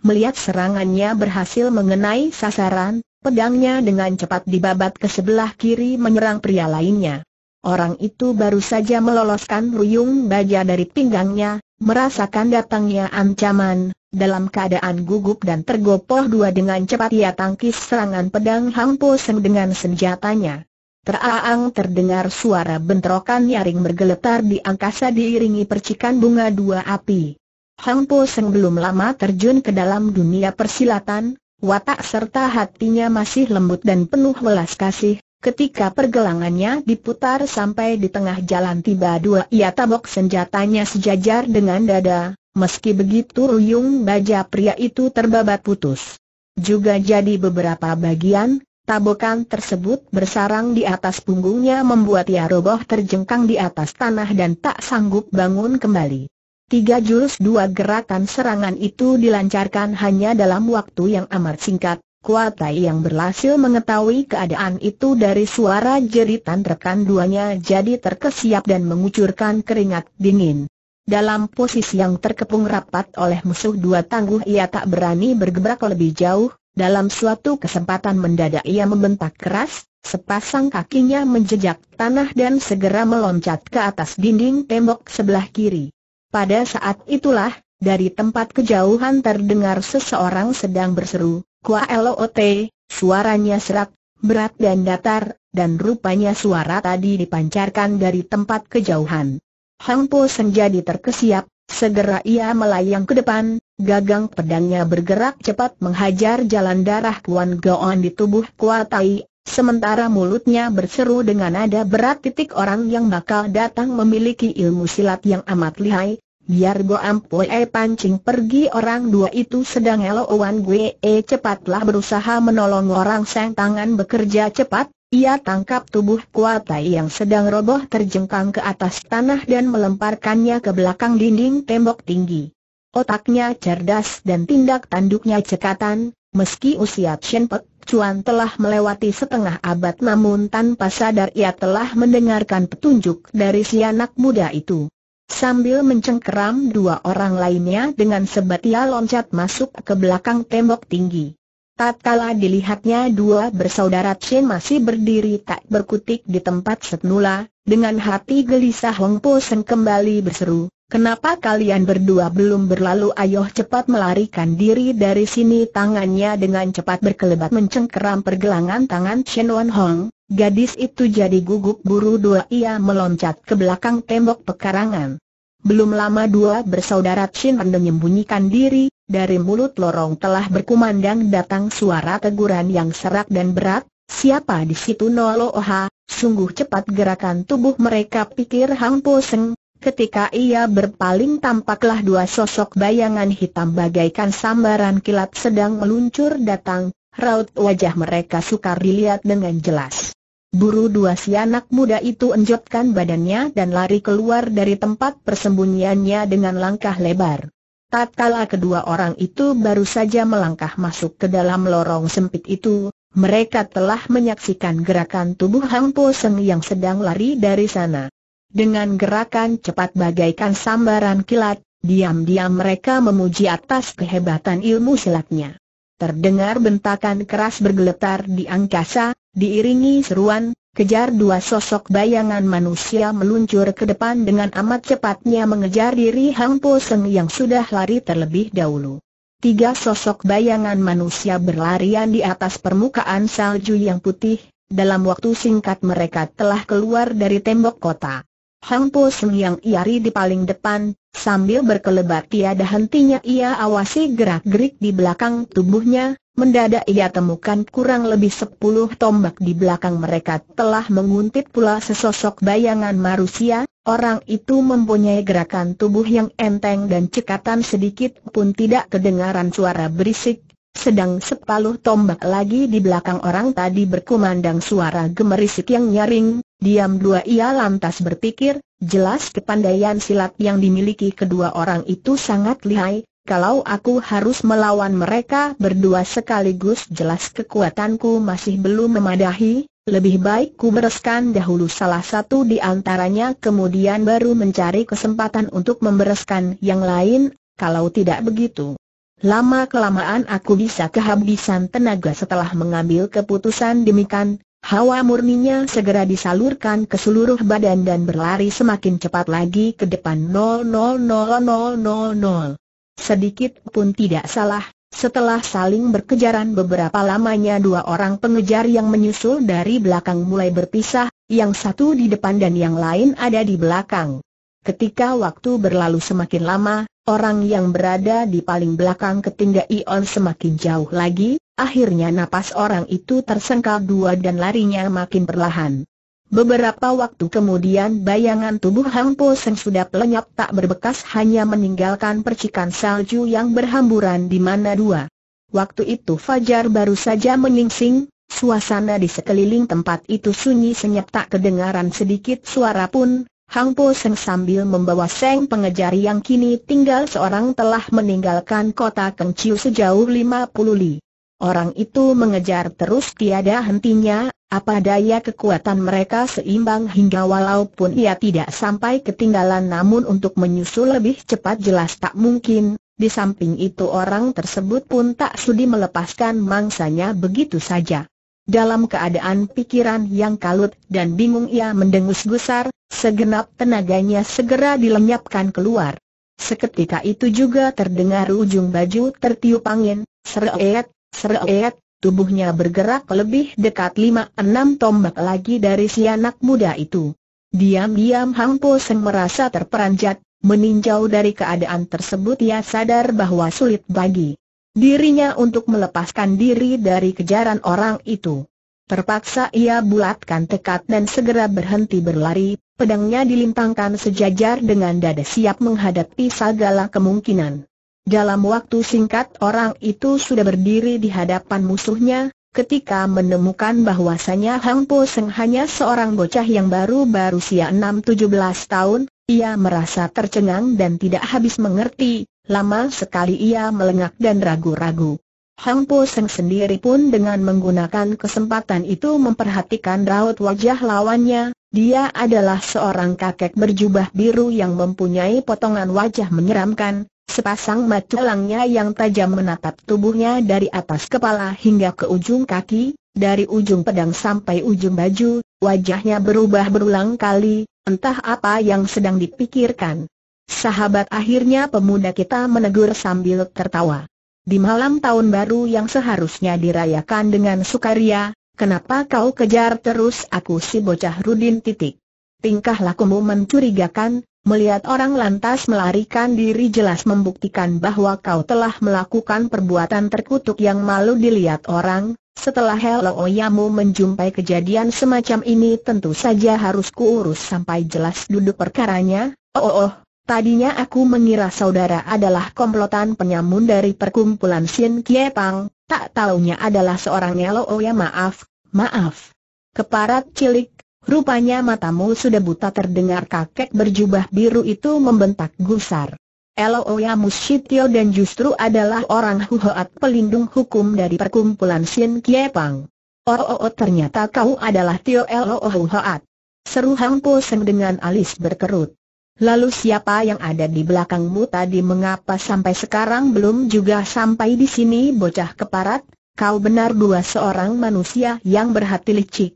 melihat serangannya berhasil mengenai sasaran, pedangnya dengan cepat dibabat ke sebelah kiri menyerang pria lainnya. Orang itu baru saja meloloskan ruyung baja dari pinggangnya, merasakan datangnya ancaman, dalam keadaan gugup dan tergopoh dua dengan cepat ia tangkis serangan pedang Hang Po Seng dengan senjatanya. Teraang terdengar suara bentrokan nyaring bergeletar di angkasa diiringi percikan bunga dua api. Hang Po Seng belum lama terjun ke dalam dunia persilatan, watak serta hatinya masih lembut dan penuh welas kasih, Ketika pergelangannya diputar sampai di tengah jalan tiba dua ia tabok senjatanya sejajar dengan dada, meski begitu ruyung baja pria itu terbabat putus. Juga jadi beberapa bagian, tabokan tersebut bersarang di atas punggungnya membuat ia roboh terjengkang di atas tanah dan tak sanggup bangun kembali. Tiga jurus dua gerakan serangan itu dilancarkan hanya dalam waktu yang amat singkat. Kuatai yang berhasil mengetahui keadaan itu dari suara jeritan rekan duanya jadi terkesiap dan mengucurkan keringat dingin. Dalam posisi yang terkepung rapat oleh musuh dua tangguh ia tak berani bergebrak lebih jauh, dalam suatu kesempatan mendadak ia membentak keras, sepasang kakinya menjejak tanah dan segera meloncat ke atas dinding tembok sebelah kiri. Pada saat itulah, dari tempat kejauhan terdengar seseorang sedang berseru, Kua Lot, suaranya serak, berat dan datar, dan rupanya suara tadi dipancarkan dari tempat kejauhan. Hang Po Senjadi terkesiap, segera ia melayang ke depan, gagang pedangnya bergerak cepat menghajar jalan darah Kuan Goan di tubuh Kua Tai, sementara mulutnya berseru dengan nada berat titik orang yang bakal datang memiliki ilmu silat yang amat lihai, Biar Go Ampue eh, pancing pergi orang dua itu sedang Elo Wan Gue eh, cepatlah berusaha menolong orang sang tangan bekerja cepat, ia tangkap tubuh Kuatai yang sedang roboh terjengkang ke atas tanah dan melemparkannya ke belakang dinding tembok tinggi. Otaknya cerdas dan tindak tanduknya cekatan, meski usia Chen Pek Cuan telah melewati setengah abad namun tanpa sadar ia telah mendengarkan petunjuk dari si anak muda itu. Sambil mencengkeram dua orang lainnya dengan sebatia loncat masuk ke belakang tembok tinggi. Tatkala dilihatnya dua bersaudara Chen masih berdiri tak berkutik di tempat setnula dengan hati gelisah Hong Po Seng kembali berseru, Kenapa kalian berdua belum berlalu Ayoh cepat melarikan diri dari sini tangannya dengan cepat berkelebat mencengkeram pergelangan tangan Chen Wan Hong, gadis itu jadi gugup buru dua ia meloncat ke belakang tembok pekarangan. Belum lama dua bersaudara Chin Ren menyembunyikan diri, dari mulut lorong telah berkumandang datang suara teguran yang serak dan berat, siapa di situ Nolo Oha, sungguh cepat gerakan tubuh mereka pikir Hang Po Seng, ketika ia berpaling tampaklah dua sosok bayangan hitam bagaikan sambaran kilat sedang meluncur datang, raut wajah mereka sukar dilihat dengan jelas. Buru dua si anak muda itu enjotkan badannya dan lari keluar dari tempat persembunyiannya dengan langkah lebar. Tatkala kedua orang itu baru saja melangkah masuk ke dalam lorong sempit itu, mereka telah menyaksikan gerakan tubuh Hang Po Seng yang sedang lari dari sana. Dengan gerakan cepat bagaikan sambaran kilat, diam-diam mereka memuji atas kehebatan ilmu silatnya. Terdengar bentakan keras bergeletar di angkasa, Diiringi seruan, kejar dua sosok bayangan manusia meluncur ke depan dengan amat cepatnya mengejar diri Hang Po Seng yang sudah lari terlebih dahulu. Tiga sosok bayangan manusia berlarian di atas permukaan salju yang putih, dalam waktu singkat mereka telah keluar dari tembok kota. Hang Po Seng yang iari di paling depan, sambil berkelebat tiada hentinya ia awasi gerak-gerik di belakang tubuhnya, Mendadak ia temukan kurang lebih sepuluh tombak di belakang mereka telah menguntit pula sesosok bayangan manusia, orang itu mempunyai gerakan tubuh yang enteng dan cekatan sedikit pun tidak kedengaran suara berisik, sedang sepuluh tombak lagi di belakang orang tadi berkumandang suara gemerisik yang nyaring, diam dua ia lantas berpikir, jelas kepandaian silat yang dimiliki kedua orang itu sangat lihai, kalau aku harus melawan mereka berdua sekaligus jelas kekuatanku masih belum memadahi, lebih baik ku bereskan dahulu salah satu di antaranya kemudian baru mencari kesempatan untuk membereskan yang lain, kalau tidak begitu. Lama-kelamaan aku bisa kehabisan tenaga setelah mengambil keputusan demikian, hawa murninya segera disalurkan ke seluruh badan dan berlari semakin cepat lagi ke depan Sedikit pun tidak salah, setelah saling berkejaran beberapa lamanya dua orang pengejar yang menyusul dari belakang mulai berpisah, yang satu di depan dan yang lain ada di belakang. Ketika waktu berlalu semakin lama, orang yang berada di paling belakang ketinggalan Ion semakin jauh lagi, akhirnya napas orang itu tersengkal dua dan larinya makin perlahan. Beberapa waktu kemudian bayangan tubuh Hang Po Seng sudah lenyap tak berbekas hanya meninggalkan percikan salju yang berhamburan di mana dua. Waktu itu Fajar baru saja menyingsing, suasana di sekeliling tempat itu sunyi senyap tak kedengaran sedikit suara pun, Hang Po Seng sambil membawa Seng pengejar yang kini tinggal seorang telah meninggalkan kota Kengciu sejauh 50 li. Orang itu mengejar terus tiada hentinya, apa daya kekuatan mereka seimbang hingga walaupun ia tidak sampai ketinggalan namun untuk menyusul lebih cepat jelas tak mungkin. Di samping itu orang tersebut pun tak sudi melepaskan mangsanya begitu saja. Dalam keadaan pikiran yang kalut dan bingung ia mendengus gusar, segenap tenaganya segera dilenyapkan keluar. Seketika itu juga terdengar ujung baju tertiup angin, seret, Seret, tubuhnya bergerak lebih dekat 5 enam tombak lagi dari si anak muda itu. Diam-diam Hang Po Seng merasa terperanjat, meninjau dari keadaan tersebut ia sadar bahwa sulit bagi dirinya untuk melepaskan diri dari kejaran orang itu. Terpaksa ia bulatkan tekad dan segera berhenti berlari, pedangnya dilintangkan sejajar dengan dada siap menghadapi segala kemungkinan. Dalam waktu singkat orang itu sudah berdiri di hadapan musuhnya, ketika menemukan bahwasannya Hang Po Seng hanya seorang bocah yang baru-baru usia 6-17 tahun, ia merasa tercengang dan tidak habis mengerti, lama sekali ia melengak dan ragu-ragu. Hang Po Seng sendiri pun dengan menggunakan kesempatan itu memperhatikan raut wajah lawannya, dia adalah seorang kakek berjubah biru yang mempunyai potongan wajah menyeramkan, Sepasang mata elangnya yang tajam menatap tubuhnya dari atas kepala hingga ke ujung kaki, dari ujung pedang sampai ujung baju, wajahnya berubah berulang kali, entah apa yang sedang dipikirkan. Sahabat akhirnya pemuda kita menegur sambil tertawa. Di malam tahun baru yang seharusnya dirayakan dengan sukaria, kenapa kau kejar terus aku si bocah Rudin titik? Tingkah lakumu mencurigakan, Melihat orang lantas melarikan diri jelas membuktikan bahwa kau telah melakukan perbuatan terkutuk yang malu dilihat orang, setelah Hello Oyamu menjumpai kejadian semacam ini tentu saja harus kuurus sampai jelas duduk perkaranya, oh oh, oh tadinya aku mengira saudara adalah komplotan penyamun dari perkumpulan Sien Kie Pang, tak taunya adalah seorang Hello ya maaf, maaf. Keparat cilik Rupanya matamu sudah buta terdengar kakek berjubah biru itu membentak gusar. Eloya Musitio dan justru adalah orang Huhoat pelindung hukum dari perkumpulan Sien Kiepang. Oh, oh, oh ternyata kau adalah Tio Elo oh Huhoat. Seru Hang Po Seng dengan alis berkerut. Lalu siapa yang ada di belakangmu tadi mengapa sampai sekarang belum juga sampai di sini bocah keparat? Kau benar dua seorang manusia yang berhati licik.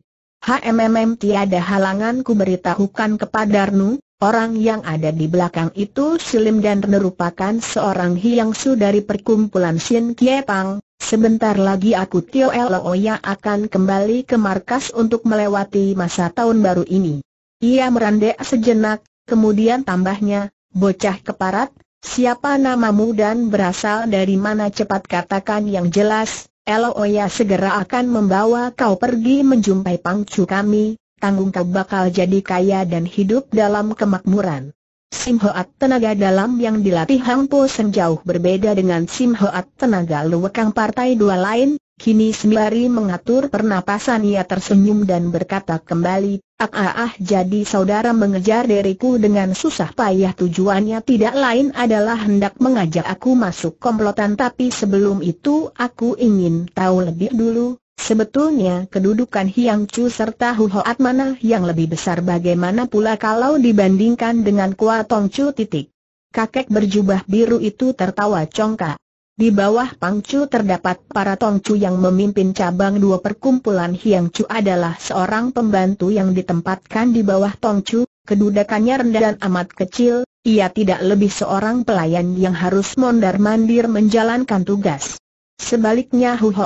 HMMM tiada halangan ku beritahukan kepada Arnu, orang yang ada di belakang itu Silim dan merupakan seorang Hiang Su dari perkumpulan Shin Pang. Sebentar lagi aku Tio Loya akan kembali ke markas untuk melewati masa tahun baru ini. Ia merandek sejenak, kemudian tambahnya, bocah keparat, siapa namamu dan berasal dari mana cepat katakan yang jelas, Oya oh segera akan membawa kau pergi menjumpai pangcu kami, tanggung kau bakal jadi kaya dan hidup dalam kemakmuran. Sim Hoat tenaga dalam yang dilatih Hang Po Sen berbeda dengan Sim Hoat tenaga luwekang partai dua lain, kini sembari mengatur pernapasan ia tersenyum dan berkata kembali, Ah ah ah jadi saudara mengejar diriku dengan susah payah tujuannya tidak lain adalah hendak mengajak aku masuk komplotan tapi sebelum itu aku ingin tahu lebih dulu, Sebetulnya kedudukan Hiang Chu serta Huhoat mana yang lebih besar bagaimana pula kalau dibandingkan dengan Kuatong Chu titik. Kakek berjubah biru itu tertawa congkak. Di bawah Pang Chu terdapat para Tong Chu yang memimpin cabang dua perkumpulan Hiang Chu adalah seorang pembantu yang ditempatkan di bawah Tong Chu, kedudukannya rendah dan amat kecil, ia tidak lebih seorang pelayan yang harus mondar-mandir menjalankan tugas. Sebaliknya Hu Ho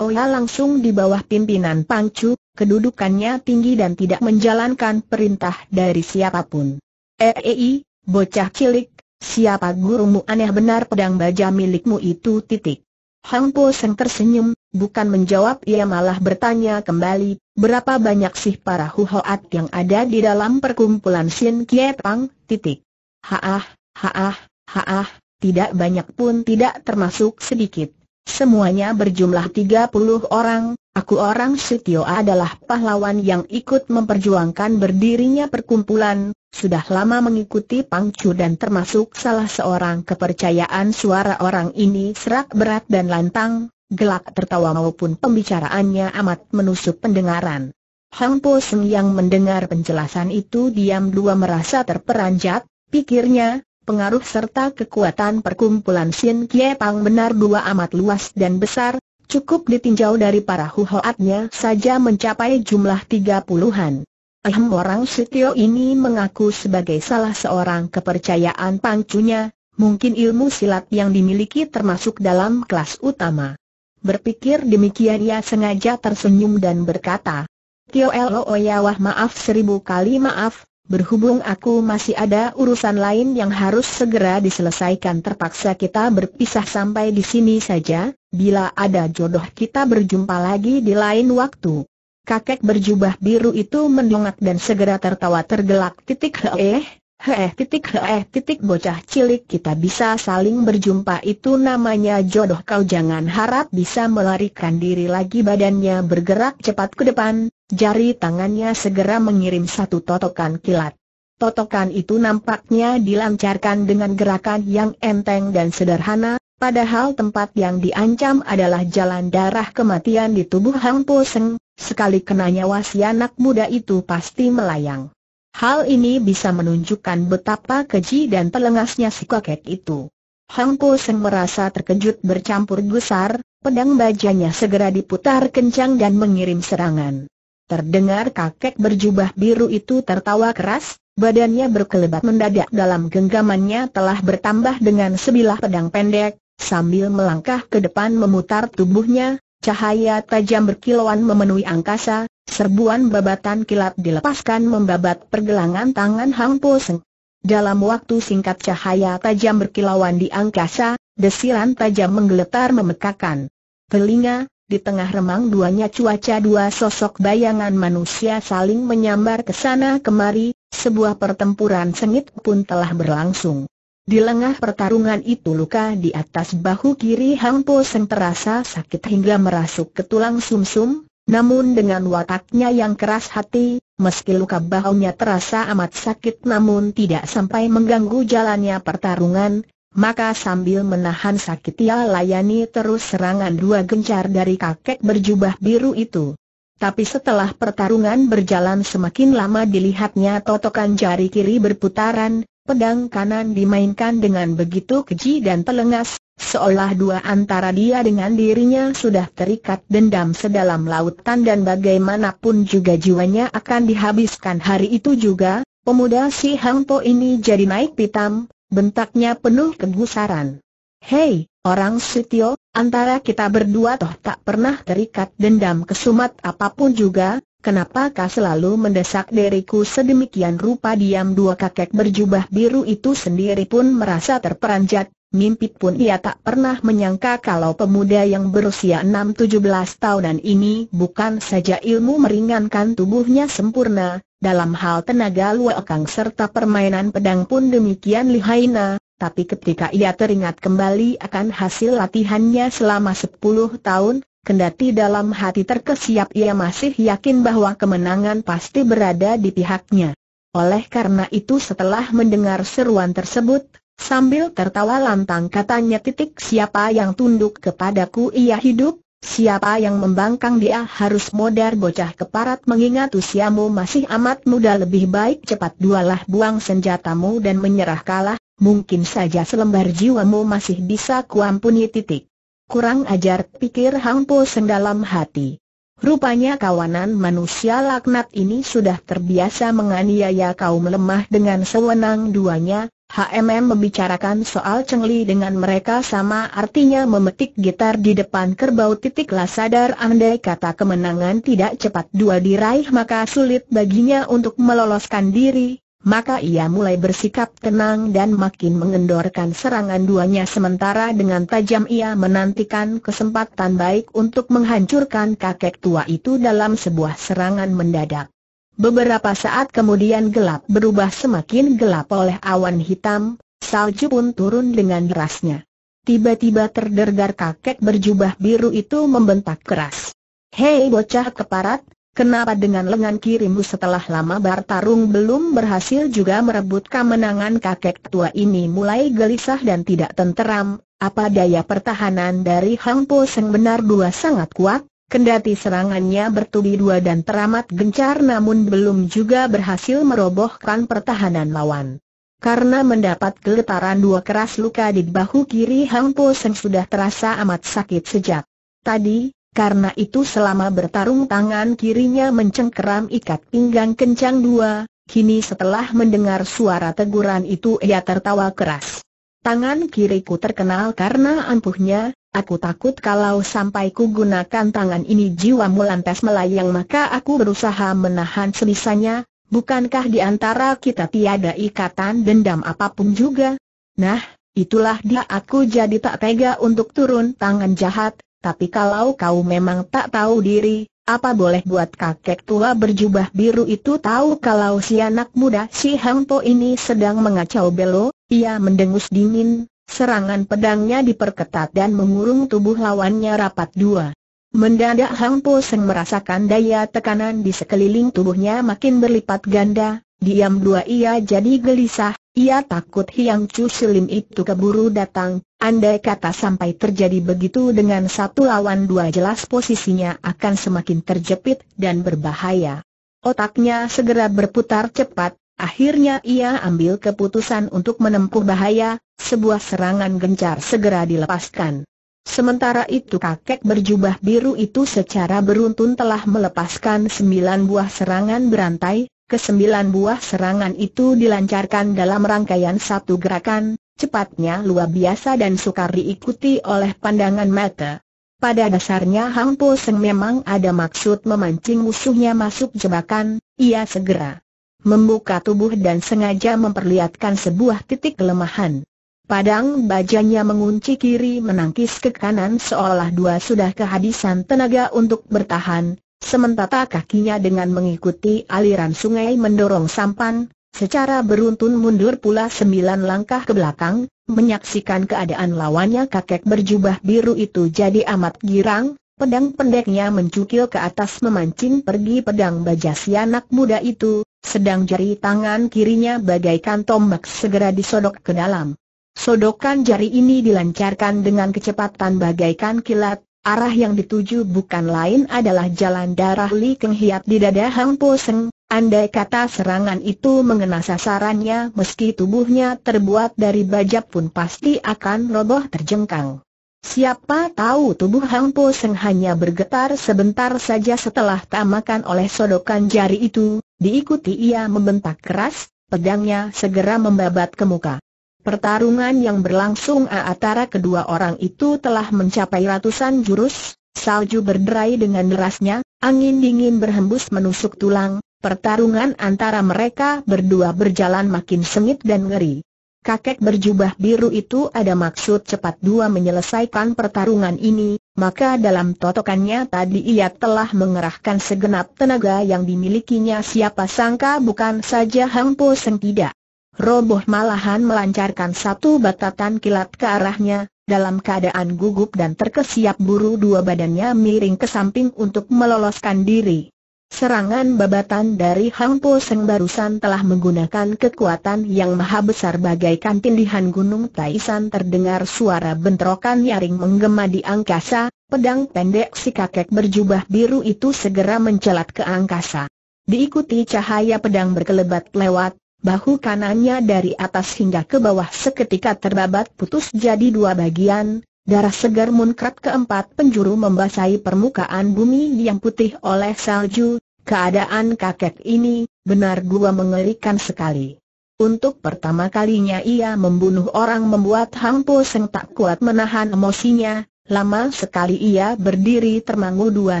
Oya langsung di bawah pimpinan Pangcu, kedudukannya tinggi dan tidak menjalankan perintah dari siapapun. Eei, bocah cilik, siapa gurumu aneh benar pedang baja milikmu itu titik. Hang Po Seng tersenyum, bukan menjawab ia malah bertanya kembali, berapa banyak sih para Hu At yang ada di dalam perkumpulan Sin Kie Pang, titik. Haah, haah, haah, tidak banyak pun tidak termasuk sedikit Semuanya berjumlah 30 orang, aku orang Sutio adalah pahlawan yang ikut memperjuangkan berdirinya perkumpulan, sudah lama mengikuti Pangcu dan termasuk salah seorang kepercayaan suara orang ini serak berat dan lantang, gelak tertawa maupun pembicaraannya amat menusuk pendengaran. Hang Po Seng yang mendengar penjelasan itu diam dua merasa terperanjat, pikirnya, pengaruh serta kekuatan perkumpulan Sin Kie Pang benar dua amat luas dan besar, cukup ditinjau dari para huhoatnya saja mencapai jumlah tiga puluhan. Ahem orang Sitio ini mengaku sebagai salah seorang kepercayaan pangcunya, mungkin ilmu silat yang dimiliki termasuk dalam kelas utama. Berpikir demikian ia sengaja tersenyum dan berkata, Tio Oyawah maaf seribu kali maaf, Berhubung aku masih ada urusan lain yang harus segera diselesaikan terpaksa kita berpisah sampai di sini saja, bila ada jodoh kita berjumpa lagi di lain waktu. Kakek berjubah biru itu mendongak dan segera tertawa tergelak titik heeh, heeh titik heeh titik bocah cilik kita bisa saling berjumpa itu namanya jodoh kau jangan harap bisa melarikan diri lagi badannya bergerak cepat ke depan, Jari tangannya segera mengirim satu totokan kilat. Totokan itu nampaknya dilancarkan dengan gerakan yang enteng dan sederhana, padahal tempat yang diancam adalah jalan darah kematian di tubuh Hang Po Seng, sekali kenanya wasi anak muda itu pasti melayang. Hal ini bisa menunjukkan betapa keji dan telengasnya si kakek itu. Hang Po Seng merasa terkejut bercampur gusar, pedang bajanya segera diputar kencang dan mengirim serangan. Terdengar kakek berjubah biru itu tertawa keras, badannya berkelebat mendadak dalam genggamannya telah bertambah dengan sebilah pedang pendek, sambil melangkah ke depan memutar tubuhnya, cahaya tajam berkilauan memenuhi angkasa, serbuan babatan kilat dilepaskan membabat pergelangan tangan Hang Po Seng. Dalam waktu singkat cahaya tajam berkilauan di angkasa, desiran tajam menggeletar memekakan telinga, di tengah remang duanya cuaca dua sosok bayangan manusia saling menyambar ke sana kemari, sebuah pertempuran sengit pun telah berlangsung. Di lengah pertarungan itu luka di atas bahu kiri Hang Po Seng terasa sakit hingga merasuk ke tulang sumsum, namun dengan wataknya yang keras hati, meski luka bahunya terasa amat sakit namun tidak sampai mengganggu jalannya pertarungan, maka sambil menahan sakit ia layani terus serangan dua gencar dari kakek berjubah biru itu. Tapi setelah pertarungan berjalan semakin lama dilihatnya totokan jari kiri berputaran, pedang kanan dimainkan dengan begitu keji dan telengas, seolah dua antara dia dengan dirinya sudah terikat dendam sedalam lautan dan bagaimanapun juga jiwanya akan dihabiskan hari itu juga, pemuda si Hang Po ini jadi naik pitam, Bentaknya penuh kegusaran. Hei, orang Sitio, antara kita berdua toh tak pernah terikat dendam kesumat apapun juga, kenapa kau selalu mendesak diriku sedemikian rupa diam dua kakek berjubah biru itu sendiri pun merasa terperanjat, mimpi pun ia tak pernah menyangka kalau pemuda yang berusia 6-17 tahunan ini bukan saja ilmu meringankan tubuhnya sempurna, dalam hal tenaga luakang serta permainan pedang pun demikian lihaina, tapi ketika ia teringat kembali akan hasil latihannya selama 10 tahun, Kendati dalam hati terkesiap ia masih yakin bahwa kemenangan pasti berada di pihaknya. Oleh karena itu setelah mendengar seruan tersebut, Sambil tertawa lantang katanya titik siapa yang tunduk kepadaku ia hidup, siapa yang membangkang dia harus modar bocah keparat mengingat usiamu masih amat muda lebih baik cepat dualah buang senjatamu dan menyerah kalah, mungkin saja selembar jiwamu masih bisa kuampuni titik. Kurang ajar pikir Hang Po sendalam hati. Rupanya kawanan manusia laknat ini sudah terbiasa menganiaya kaum lemah dengan sewenang duanya, HMM membicarakan soal cengli dengan mereka sama artinya memetik gitar di depan kerbau titiklah sadar andai kata kemenangan tidak cepat dua diraih maka sulit baginya untuk meloloskan diri, maka ia mulai bersikap tenang dan makin mengendorkan serangan duanya sementara dengan tajam ia menantikan kesempatan baik untuk menghancurkan kakek tua itu dalam sebuah serangan mendadak. Beberapa saat kemudian gelap berubah semakin gelap oleh awan hitam, salju pun turun dengan derasnya. Tiba-tiba terdengar kakek berjubah biru itu membentak keras. Hei bocah keparat, kenapa dengan lengan kirimu setelah lama bertarung belum berhasil juga merebut kemenangan kakek tua ini mulai gelisah dan tidak tenteram, apa daya pertahanan dari Hang Po Seng benar dua sangat kuat, Kendati serangannya bertubi dua dan teramat gencar namun belum juga berhasil merobohkan pertahanan lawan. Karena mendapat keletaran dua keras luka di bahu kiri Hang Po Seng sudah terasa amat sakit sejak tadi, karena itu selama bertarung tangan kirinya mencengkeram ikat pinggang kencang dua, kini setelah mendengar suara teguran itu ia tertawa keras. Tangan kiriku terkenal karena ampuhnya, Aku takut kalau sampai ku gunakan tangan ini jiwamu lantas melayang maka aku berusaha menahan sebisanya, bukankah di antara kita tiada ikatan dendam apapun juga? Nah, itulah dia aku jadi tak tega untuk turun tangan jahat, tapi kalau kau memang tak tahu diri, apa boleh buat kakek tua berjubah biru itu tahu kalau si anak muda si Hang ini sedang mengacau belo, ia mendengus dingin, Serangan pedangnya diperketat dan mengurung tubuh lawannya rapat dua. Mendadak Hang Po Seng merasakan daya tekanan di sekeliling tubuhnya makin berlipat ganda, diam dua ia jadi gelisah, ia takut Hiang Chu Silim itu keburu datang, andai kata sampai terjadi begitu dengan satu lawan dua jelas posisinya akan semakin terjepit dan berbahaya. Otaknya segera berputar cepat, Akhirnya ia ambil keputusan untuk menempuh bahaya, sebuah serangan gencar segera dilepaskan. Sementara itu kakek berjubah biru itu secara beruntun telah melepaskan sembilan buah serangan berantai, kesembilan buah serangan itu dilancarkan dalam rangkaian satu gerakan, cepatnya luar biasa dan sukar diikuti oleh pandangan mata. Pada dasarnya Hang Po Seng memang ada maksud memancing musuhnya masuk jebakan, ia segera membuka tubuh dan sengaja memperlihatkan sebuah titik kelemahan. Padang bajanya mengunci kiri menangkis ke kanan seolah dua sudah kehabisan tenaga untuk bertahan, sementara kakinya dengan mengikuti aliran sungai mendorong sampan, secara beruntun mundur pula sembilan langkah ke belakang, menyaksikan keadaan lawannya kakek berjubah biru itu jadi amat girang, Pedang pendeknya mencukil ke atas memancing pergi pedang baja si anak muda itu, sedang jari tangan kirinya bagaikan tombak segera disodok ke dalam. Sodokan jari ini dilancarkan dengan kecepatan bagaikan kilat, arah yang dituju bukan lain adalah jalan darah Li Keng Hiat di dada Hang Po Seng, andai kata serangan itu mengena sasarannya meski tubuhnya terbuat dari baja pun pasti akan roboh terjengkang. Siapa tahu tubuh Hang Po Seng hanya bergetar sebentar saja setelah tamakan oleh sodokan jari itu, Diikuti ia membentak keras, pedangnya segera membabat ke muka. Pertarungan yang berlangsung antara kedua orang itu telah mencapai ratusan jurus, salju berderai dengan derasnya, angin dingin berhembus menusuk tulang, pertarungan antara mereka berdua berjalan makin sengit dan ngeri kakek berjubah biru itu ada maksud cepat dua menyelesaikan pertarungan ini, maka dalam totokannya tadi ia telah mengerahkan segenap tenaga yang dimilikinya siapa sangka bukan saja Hang Po Seng tidak. Roboh malahan melancarkan satu batatan kilat ke arahnya, dalam keadaan gugup dan terkesiap buru dua badannya miring ke samping untuk meloloskan diri. Serangan babatan dari Hang Po Seng barusan telah menggunakan kekuatan yang maha besar bagaikan tindihan gunung Taisan terdengar suara bentrokan nyaring menggema di angkasa, pedang pendek si kakek berjubah biru itu segera mencelat ke angkasa. Diikuti cahaya pedang berkelebat lewat, bahu kanannya dari atas hingga ke bawah seketika terbabat putus jadi dua bagian, Darah segar munkrat keempat penjuru membasahi permukaan bumi yang putih oleh salju, keadaan kakek ini, benar gua mengerikan sekali. Untuk pertama kalinya ia membunuh orang membuat Hang Po Seng tak kuat menahan emosinya, lama sekali ia berdiri termangu dua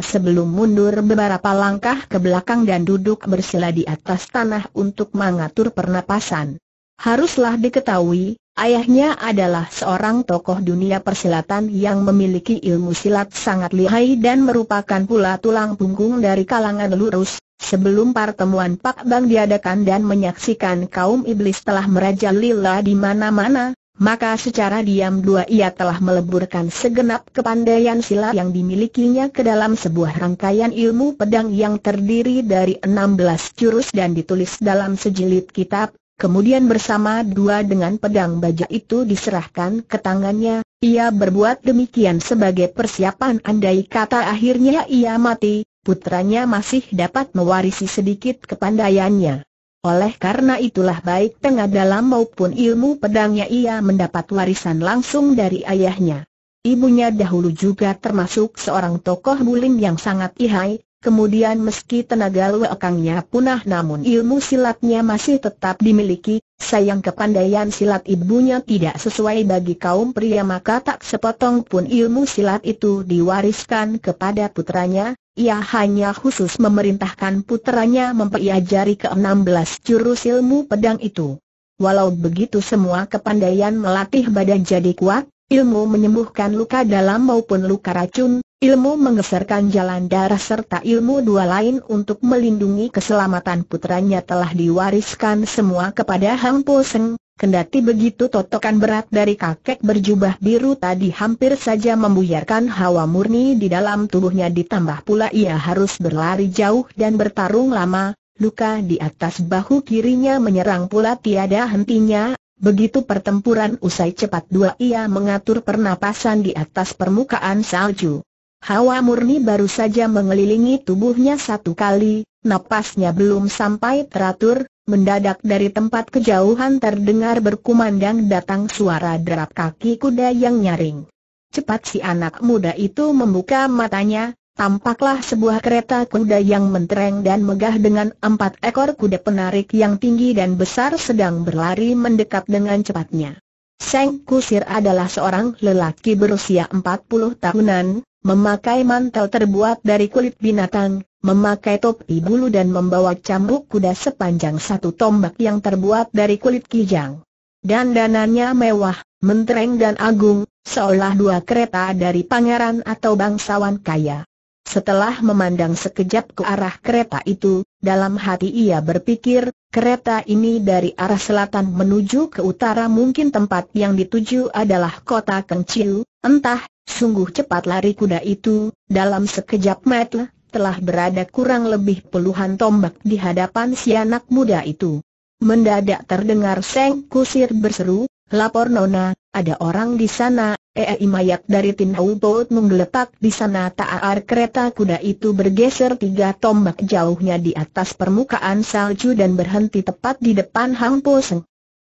sebelum mundur beberapa langkah ke belakang dan duduk bersila di atas tanah untuk mengatur pernapasan. Haruslah diketahui, Ayahnya adalah seorang tokoh dunia persilatan yang memiliki ilmu silat sangat lihai dan merupakan pula tulang punggung dari kalangan lurus. Sebelum pertemuan Pak Bang diadakan dan menyaksikan kaum iblis telah merajalela di mana-mana, maka secara diam dua ia telah meleburkan segenap kepandaian silat yang dimilikinya ke dalam sebuah rangkaian ilmu pedang yang terdiri dari enam belas jurus dan ditulis dalam sejilid kitab, Kemudian bersama dua dengan pedang baja itu diserahkan ke tangannya, ia berbuat demikian sebagai persiapan andai kata akhirnya ia mati, putranya masih dapat mewarisi sedikit kepandaiannya. Oleh karena itulah baik tengah dalam maupun ilmu pedangnya ia mendapat warisan langsung dari ayahnya. Ibunya dahulu juga termasuk seorang tokoh bulim yang sangat ihai, Kemudian meski tenaga luakangnya punah namun ilmu silatnya masih tetap dimiliki, sayang kepandaian silat ibunya tidak sesuai bagi kaum pria maka tak sepotong pun ilmu silat itu diwariskan kepada putranya, ia hanya khusus memerintahkan putranya mempelajari ke-16 jurus ilmu pedang itu. Walau begitu semua kepandaian melatih badan jadi kuat, ilmu menyembuhkan luka dalam maupun luka racun, Ilmu mengeserkan jalan darah serta ilmu dua lain untuk melindungi keselamatan putranya telah diwariskan semua kepada Hang Po Seng, kendati begitu totokan berat dari kakek berjubah biru tadi hampir saja membuyarkan hawa murni di dalam tubuhnya ditambah pula ia harus berlari jauh dan bertarung lama, luka di atas bahu kirinya menyerang pula tiada hentinya, Begitu pertempuran usai cepat dua ia mengatur pernapasan di atas permukaan salju. Hawa murni baru saja mengelilingi tubuhnya satu kali, napasnya belum sampai teratur, mendadak dari tempat kejauhan terdengar berkumandang datang suara derap kaki kuda yang nyaring. Cepat si anak muda itu membuka matanya, Tampaklah sebuah kereta kuda yang mentereng dan megah dengan empat ekor kuda penarik yang tinggi dan besar sedang berlari mendekat dengan cepatnya. Seng Kusir adalah seorang lelaki berusia empat puluh tahunan, memakai mantel terbuat dari kulit binatang, memakai topi bulu dan membawa cambuk kuda sepanjang satu tombak yang terbuat dari kulit kijang. Dan dananya mewah, mentereng dan agung, seolah dua kereta dari pangeran atau bangsawan kaya. Setelah memandang sekejap ke arah kereta itu, dalam hati ia berpikir, kereta ini dari arah selatan menuju ke utara mungkin tempat yang dituju adalah kota Kengciu, entah Sungguh cepat lari kuda itu, dalam sekejap mata, telah berada kurang lebih puluhan tombak di hadapan si anak muda itu. Mendadak terdengar Seng Kusir berseru, lapor Nona, ada orang di sana, EI mayat dari Tin Pot menggeletak di sana Taar kereta kuda itu bergeser tiga tombak jauhnya di atas permukaan salju dan berhenti tepat di depan Hang Po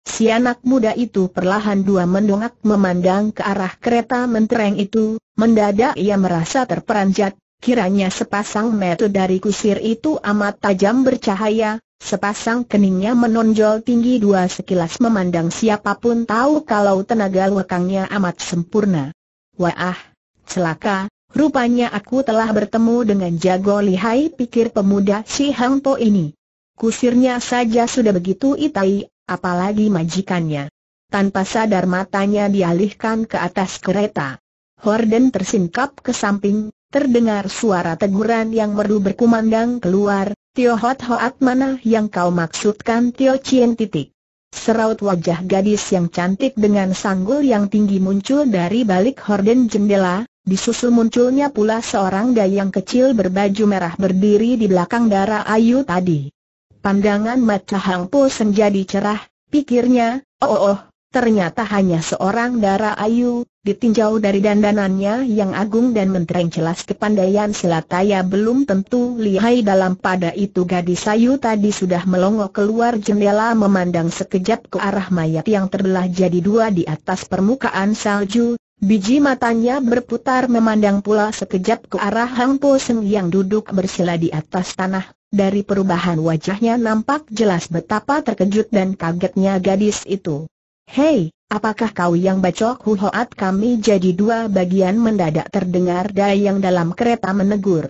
Si anak muda itu perlahan dua mendongak memandang ke arah kereta mentereng itu, mendadak ia merasa terperanjat, kiranya sepasang mata dari kusir itu amat tajam bercahaya, sepasang keningnya menonjol tinggi dua sekilas memandang siapapun tahu kalau tenaga lekangnya amat sempurna. Wah, celaka, rupanya aku telah bertemu dengan jago lihai pikir pemuda si Hang Po ini. Kusirnya saja sudah begitu itai, apalagi majikannya. Tanpa sadar matanya dialihkan ke atas kereta. Horden tersingkap ke samping, terdengar suara teguran yang merdu berkumandang keluar, Tio Hot Hoat mana yang kau maksudkan Tio Cien titik. Seraut wajah gadis yang cantik dengan sanggul yang tinggi muncul dari balik horden jendela, disusul munculnya pula seorang dayang kecil berbaju merah berdiri di belakang darah Ayu tadi. Pandangan mata Hang Po menjadi cerah, pikirnya, oh, oh oh, ternyata hanya seorang dara ayu, ditinjau dari dandanannya yang agung dan mentereng jelas kepandaian silataya belum tentu lihai dalam pada itu gadis ayu tadi sudah melongo keluar jendela memandang sekejap ke arah mayat yang terbelah jadi dua di atas permukaan salju, Biji matanya berputar memandang pula sekejap ke arah Hang Po Seng yang duduk bersila di atas tanah. Dari perubahan wajahnya nampak jelas betapa terkejut dan kagetnya gadis itu. Hei, apakah kau yang bacok Hoat kami jadi dua bagian mendadak terdengar dayang dalam kereta menegur.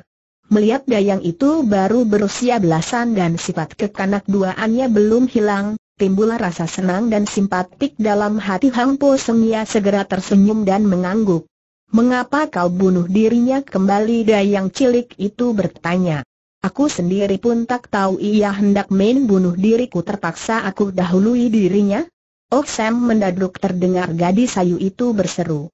Melihat dayang itu baru berusia belasan dan sifat kekanak duaannya belum hilang, timbul rasa senang dan simpatik dalam hati Hang Po segera tersenyum dan mengangguk. Mengapa kau bunuh dirinya kembali dayang cilik itu bertanya. Aku sendiri pun tak tahu ia hendak main bunuh diriku terpaksa aku dahului dirinya. Oh mendaduk terdengar gadis sayu itu berseru.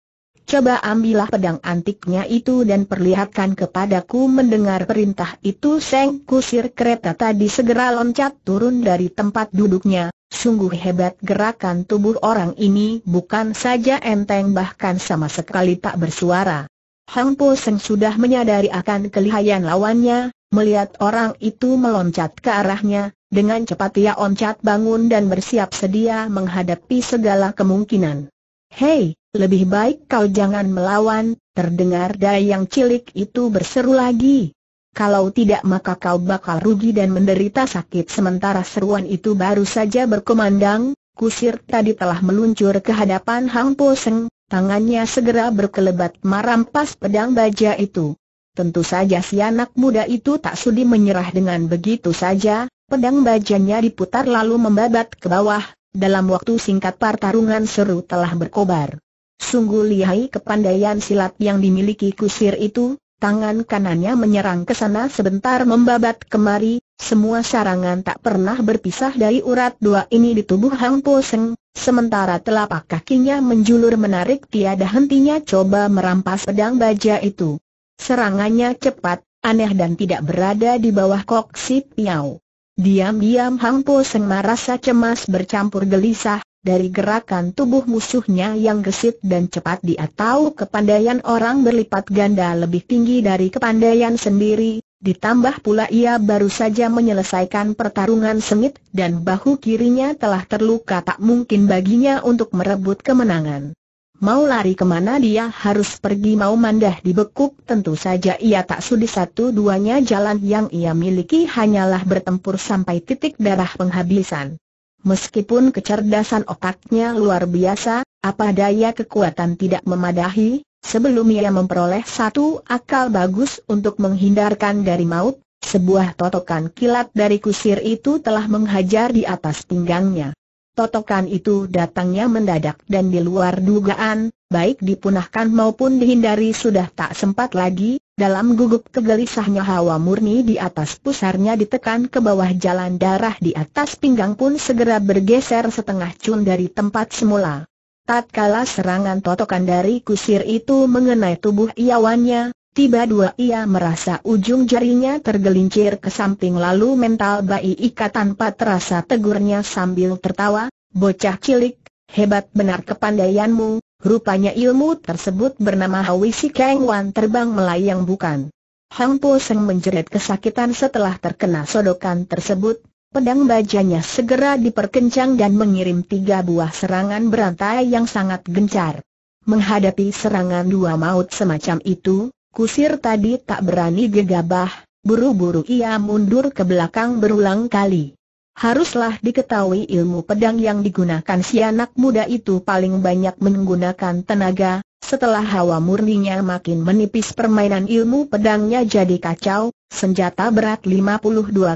Coba ambillah pedang antiknya itu dan perlihatkan kepadaku mendengar perintah itu Seng kusir kereta tadi segera loncat turun dari tempat duduknya. Sungguh hebat gerakan tubuh orang ini bukan saja enteng bahkan sama sekali tak bersuara. Hang Po Seng sudah menyadari akan kelihayan lawannya, melihat orang itu meloncat ke arahnya, dengan cepat ia loncat bangun dan bersiap sedia menghadapi segala kemungkinan. Hei, lebih baik kau jangan melawan, terdengar dayang cilik itu berseru lagi. Kalau tidak maka kau bakal rugi dan menderita sakit sementara seruan itu baru saja berkumandang, kusir tadi telah meluncur ke hadapan Hang Po Seng, tangannya segera berkelebat merampas pedang baja itu. Tentu saja si anak muda itu tak sudi menyerah dengan begitu saja, pedang bajanya diputar lalu membabat ke bawah, dalam waktu singkat pertarungan seru telah berkobar. Sungguh lihai kepandaian silat yang dimiliki kusir itu, tangan kanannya menyerang ke sana sebentar membabat kemari, semua sarangan tak pernah berpisah dari urat dua ini di tubuh Hang Po Seng, sementara telapak kakinya menjulur menarik tiada hentinya coba merampas pedang baja itu. Serangannya cepat, aneh dan tidak berada di bawah kok si Piao. Diam-diam Hang Po Seng merasa cemas bercampur gelisah, dari gerakan tubuh musuhnya yang gesit dan cepat dia tahu kepandaian orang berlipat ganda lebih tinggi dari kepandaian sendiri, ditambah pula ia baru saja menyelesaikan pertarungan sengit dan bahu kirinya telah terluka tak mungkin baginya untuk merebut kemenangan. Mau lari kemana dia harus pergi mau mandah dibekuk tentu saja ia tak sudi satu duanya jalan yang ia miliki hanyalah bertempur sampai titik darah penghabisan. Meskipun kecerdasan otaknya luar biasa, apa daya kekuatan tidak memadahi, sebelum ia memperoleh satu akal bagus untuk menghindarkan dari maut, sebuah totokan kilat dari kusir itu telah menghajar di atas pinggangnya. Totokan itu datangnya mendadak dan di luar dugaan, baik dipunahkan maupun dihindari sudah tak sempat lagi, dalam gugup kegelisahnya hawa murni di atas pusarnya ditekan ke bawah jalan darah di atas pinggang pun segera bergeser setengah cun dari tempat semula. Tatkala serangan totokan dari kusir itu mengenai tubuh iawannya, Tiba dua ia merasa ujung jarinya tergelincir ke samping lalu mental bayi Ika tanpa terasa tegurnya sambil tertawa, bocah cilik, hebat benar kepandaianmu, Rupanya ilmu tersebut bernama Hawisi Kang Wan terbang melayang bukan. Hang Po Seng menjerit kesakitan setelah terkena sodokan tersebut, pedang bajanya segera diperkencang dan mengirim tiga buah serangan berantai yang sangat gencar. Menghadapi serangan dua maut semacam itu, kusir tadi tak berani gegabah, buru-buru ia mundur ke belakang berulang kali. Haruslah diketahui ilmu pedang yang digunakan si anak muda itu paling banyak menggunakan tenaga, setelah hawa murninya makin menipis permainan ilmu pedangnya jadi kacau, senjata berat 52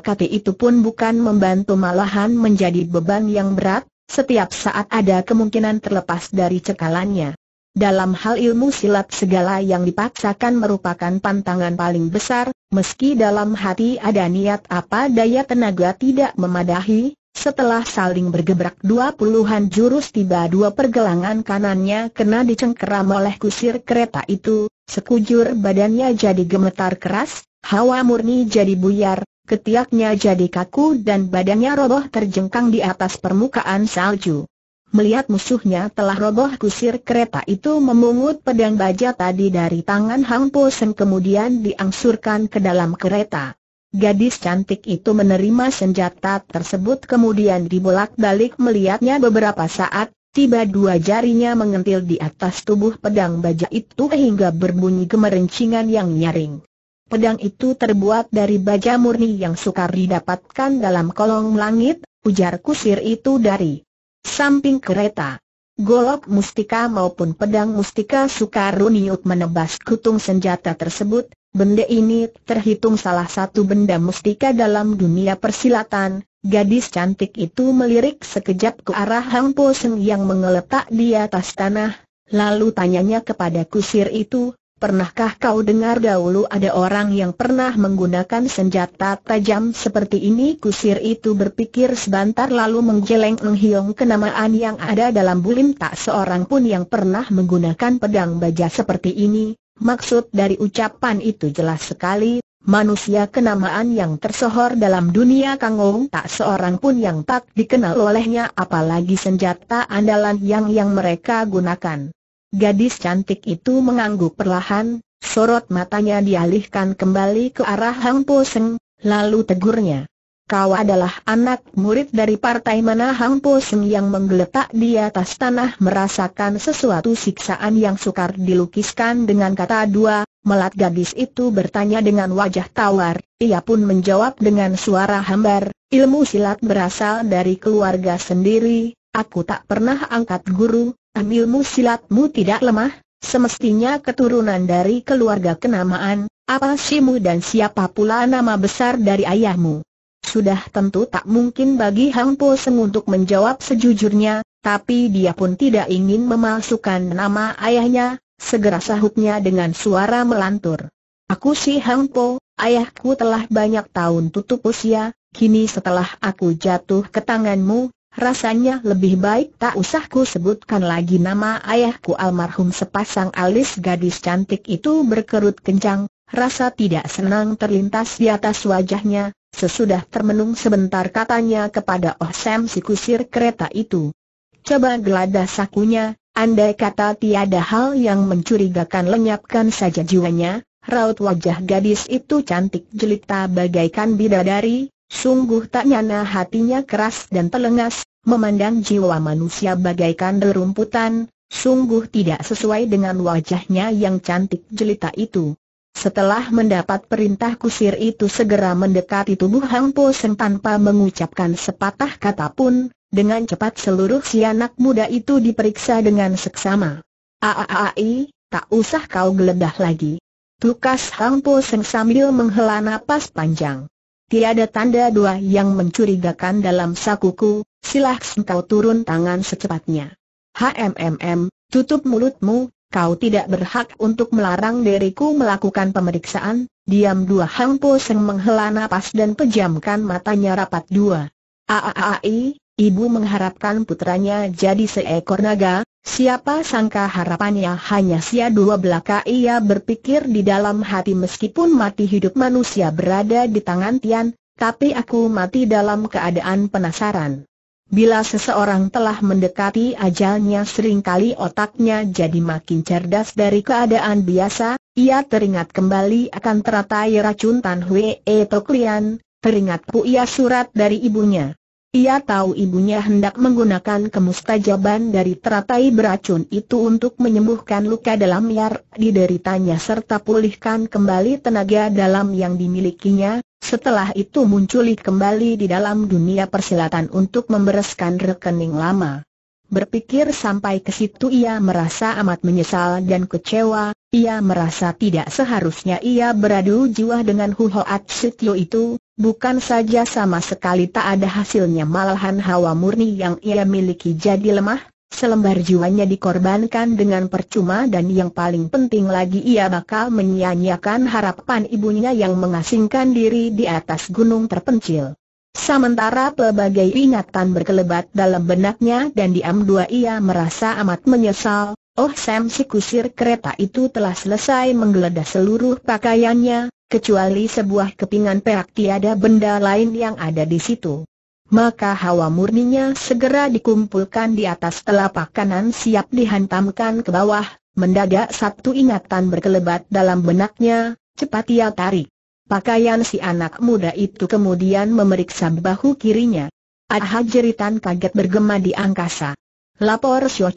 kaki itu pun bukan membantu malahan menjadi beban yang berat, setiap saat ada kemungkinan terlepas dari cekalannya. Dalam hal ilmu silat segala yang dipaksakan merupakan pantangan paling besar, meski dalam hati ada niat apa daya tenaga tidak memadahi, setelah saling bergebrak dua puluhan jurus tiba dua pergelangan kanannya kena dicengkeram oleh kusir kereta itu, sekujur badannya jadi gemetar keras, hawa murni jadi buyar, ketiaknya jadi kaku dan badannya roboh terjengkang di atas permukaan salju. Melihat musuhnya telah roboh kusir kereta itu memungut pedang baja tadi dari tangan Hang Po Sen kemudian diangsurkan ke dalam kereta. Gadis cantik itu menerima senjata tersebut kemudian dibolak-balik melihatnya beberapa saat, tiba dua jarinya mengentil di atas tubuh pedang baja itu hingga berbunyi gemerincingan yang nyaring. Pedang itu terbuat dari baja murni yang sukar didapatkan dalam kolong langit, ujar kusir itu dari Samping kereta. Golok mustika maupun pedang mustika Sukaruniut menebas kutung senjata tersebut, benda ini terhitung salah satu benda mustika dalam dunia persilatan, gadis cantik itu melirik sekejap ke arah Hang Po Seng yang mengeletak di atas tanah, lalu tanyanya kepada kusir itu, Pernahkah kau dengar dahulu ada orang yang pernah menggunakan senjata tajam seperti ini? Kusir itu berpikir sebentar lalu menggeleng menghiong kenamaan yang ada dalam bulim tak seorang pun yang pernah menggunakan pedang baja seperti ini. Maksud dari ucapan itu jelas sekali, manusia kenamaan yang tersohor dalam dunia kangong tak seorang pun yang tak dikenal olehnya apalagi senjata andalan yang yang mereka gunakan. Gadis cantik itu mengangguk perlahan, sorot matanya dialihkan kembali ke arah Hang Po Seng, lalu tegurnya. Kau adalah anak murid dari partai mana Hang Po Seng yang menggeletak di atas tanah merasakan sesuatu siksaan yang sukar dilukiskan dengan kata dua, melat gadis itu bertanya dengan wajah tawar, ia pun menjawab dengan suara hambar, ilmu silat berasal dari keluarga sendiri, aku tak pernah angkat guru, ilmu silatmu tidak lemah, semestinya keturunan dari keluarga kenamaan, apa simu dan siapa pula nama besar dari ayahmu. Sudah tentu tak mungkin bagi Hang Po Seng untuk menjawab sejujurnya, tapi dia pun tidak ingin memalsukan nama ayahnya, segera sahutnya dengan suara melantur. Aku si Hang Po, ayahku telah banyak tahun tutup usia, kini setelah aku jatuh ke tanganmu, Rasanya lebih baik tak usah ku sebutkan lagi nama ayahku almarhum sepasang alis gadis cantik itu berkerut kencang, rasa tidak senang terlintas di atas wajahnya, sesudah termenung sebentar katanya kepada Oh Sam si kusir kereta itu. Coba geladah sakunya, andai kata tiada hal yang mencurigakan lenyapkan saja jiwanya, raut wajah gadis itu cantik jelita bagaikan bidadari, Sungguh tak nyana hatinya keras dan telengas, memandang jiwa manusia bagaikan rerumputan, sungguh tidak sesuai dengan wajahnya yang cantik jelita itu. Setelah mendapat perintah kusir itu segera mendekati tubuh Hang Po Seng tanpa mengucapkan sepatah kata pun, dengan cepat seluruh si anak muda itu diperiksa dengan seksama. Aaai, tak usah kau geledah lagi. Tukas Hang Po Seng sambil menghela napas panjang. Tiada tanda dua yang mencurigakan dalam sakuku, silahkan kau turun tangan secepatnya. HMMM, tutup mulutmu, kau tidak berhak untuk melarang diriku melakukan pemeriksaan, diam dua Hang Seng menghela nafas dan pejamkan matanya rapat dua. Aaai, ibu mengharapkan putranya jadi seekor naga, Siapa sangka harapannya hanya sia dua belaka ia berpikir di dalam hati meskipun mati hidup manusia berada di tangan Tian, tapi aku mati dalam keadaan penasaran. Bila seseorang telah mendekati ajalnya seringkali otaknya jadi makin cerdas dari keadaan biasa, ia teringat kembali akan teratai racun Tan Hwee Toklian, teringat ia surat dari ibunya. Ia tahu ibunya hendak menggunakan kemustajaban dari teratai beracun itu untuk menyembuhkan luka dalam yang dideritanya serta pulihkan kembali tenaga dalam yang dimilikinya, setelah itu munculi kembali di dalam dunia persilatan untuk membereskan rekening lama. Berpikir sampai ke situ ia merasa amat menyesal dan kecewa, ia merasa tidak seharusnya ia beradu jiwa dengan Hu Hoat itu, Bukan saja sama sekali tak ada hasilnya malahan hawa murni yang ia miliki jadi lemah, selembar jiwanya dikorbankan dengan percuma dan yang paling penting lagi ia bakal menyia-nyiakan harapan ibunya yang mengasingkan diri di atas gunung terpencil. Sementara pelbagai ingatan berkelebat dalam benaknya dan diam dua ia merasa amat menyesal, oh Sam si kusir kereta itu telah selesai menggeledah seluruh pakaiannya, kecuali sebuah kepingan perak tiada benda lain yang ada di situ. Maka hawa murninya segera dikumpulkan di atas telapak kanan siap dihantamkan ke bawah, mendadak satu ingatan berkelebat dalam benaknya, cepat ia tarik. Pakaian si anak muda itu kemudian memeriksa bahu kirinya. Ada jeritan kaget bergema di angkasa. Lapor Xiao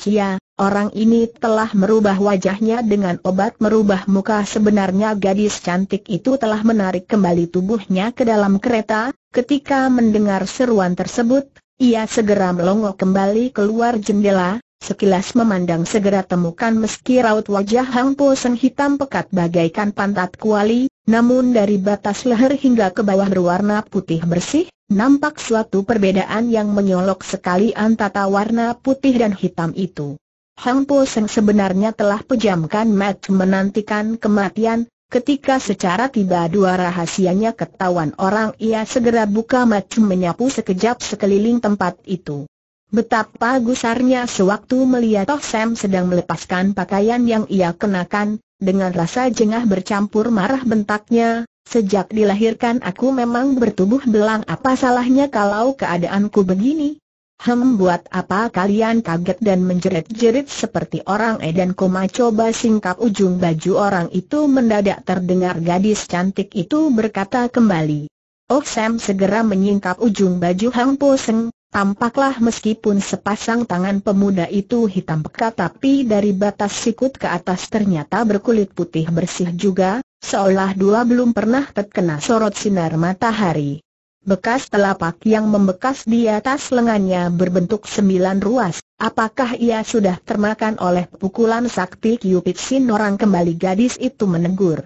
Orang ini telah merubah wajahnya dengan obat merubah muka sebenarnya gadis cantik itu telah menarik kembali tubuhnya ke dalam kereta, ketika mendengar seruan tersebut, ia segera melongo kembali keluar jendela, sekilas memandang segera temukan meski raut wajah Hang Po Seng hitam pekat bagaikan pantat kuali, namun dari batas leher hingga ke bawah berwarna putih bersih, nampak suatu perbedaan yang menyolok sekali antara warna putih dan hitam itu. Hang Po Seng sebenarnya telah pejamkan mata menantikan kematian, ketika secara tiba dua rahasianya ketahuan orang ia segera buka mata menyapu sekejap sekeliling tempat itu. Betapa gusarnya sewaktu melihat Toh Sam sedang melepaskan pakaian yang ia kenakan, dengan rasa jengah bercampur marah bentaknya, sejak dilahirkan aku memang bertubuh belang apa salahnya kalau keadaanku begini? Hem buat apa kalian kaget dan menjerit-jerit seperti orang edan eh? koma coba singkap ujung baju orang itu mendadak terdengar gadis cantik itu berkata kembali. Oh Sam segera menyingkap ujung baju Hang Po Seng, tampaklah meskipun sepasang tangan pemuda itu hitam pekat tapi dari batas sikut ke atas ternyata berkulit putih bersih juga, seolah dua belum pernah terkena sorot sinar matahari. Bekas telapak yang membekas di atas lengannya berbentuk sembilan ruas. Apakah ia sudah termakan oleh pukulan sakti Cupid Sin orang kembali gadis itu menegur.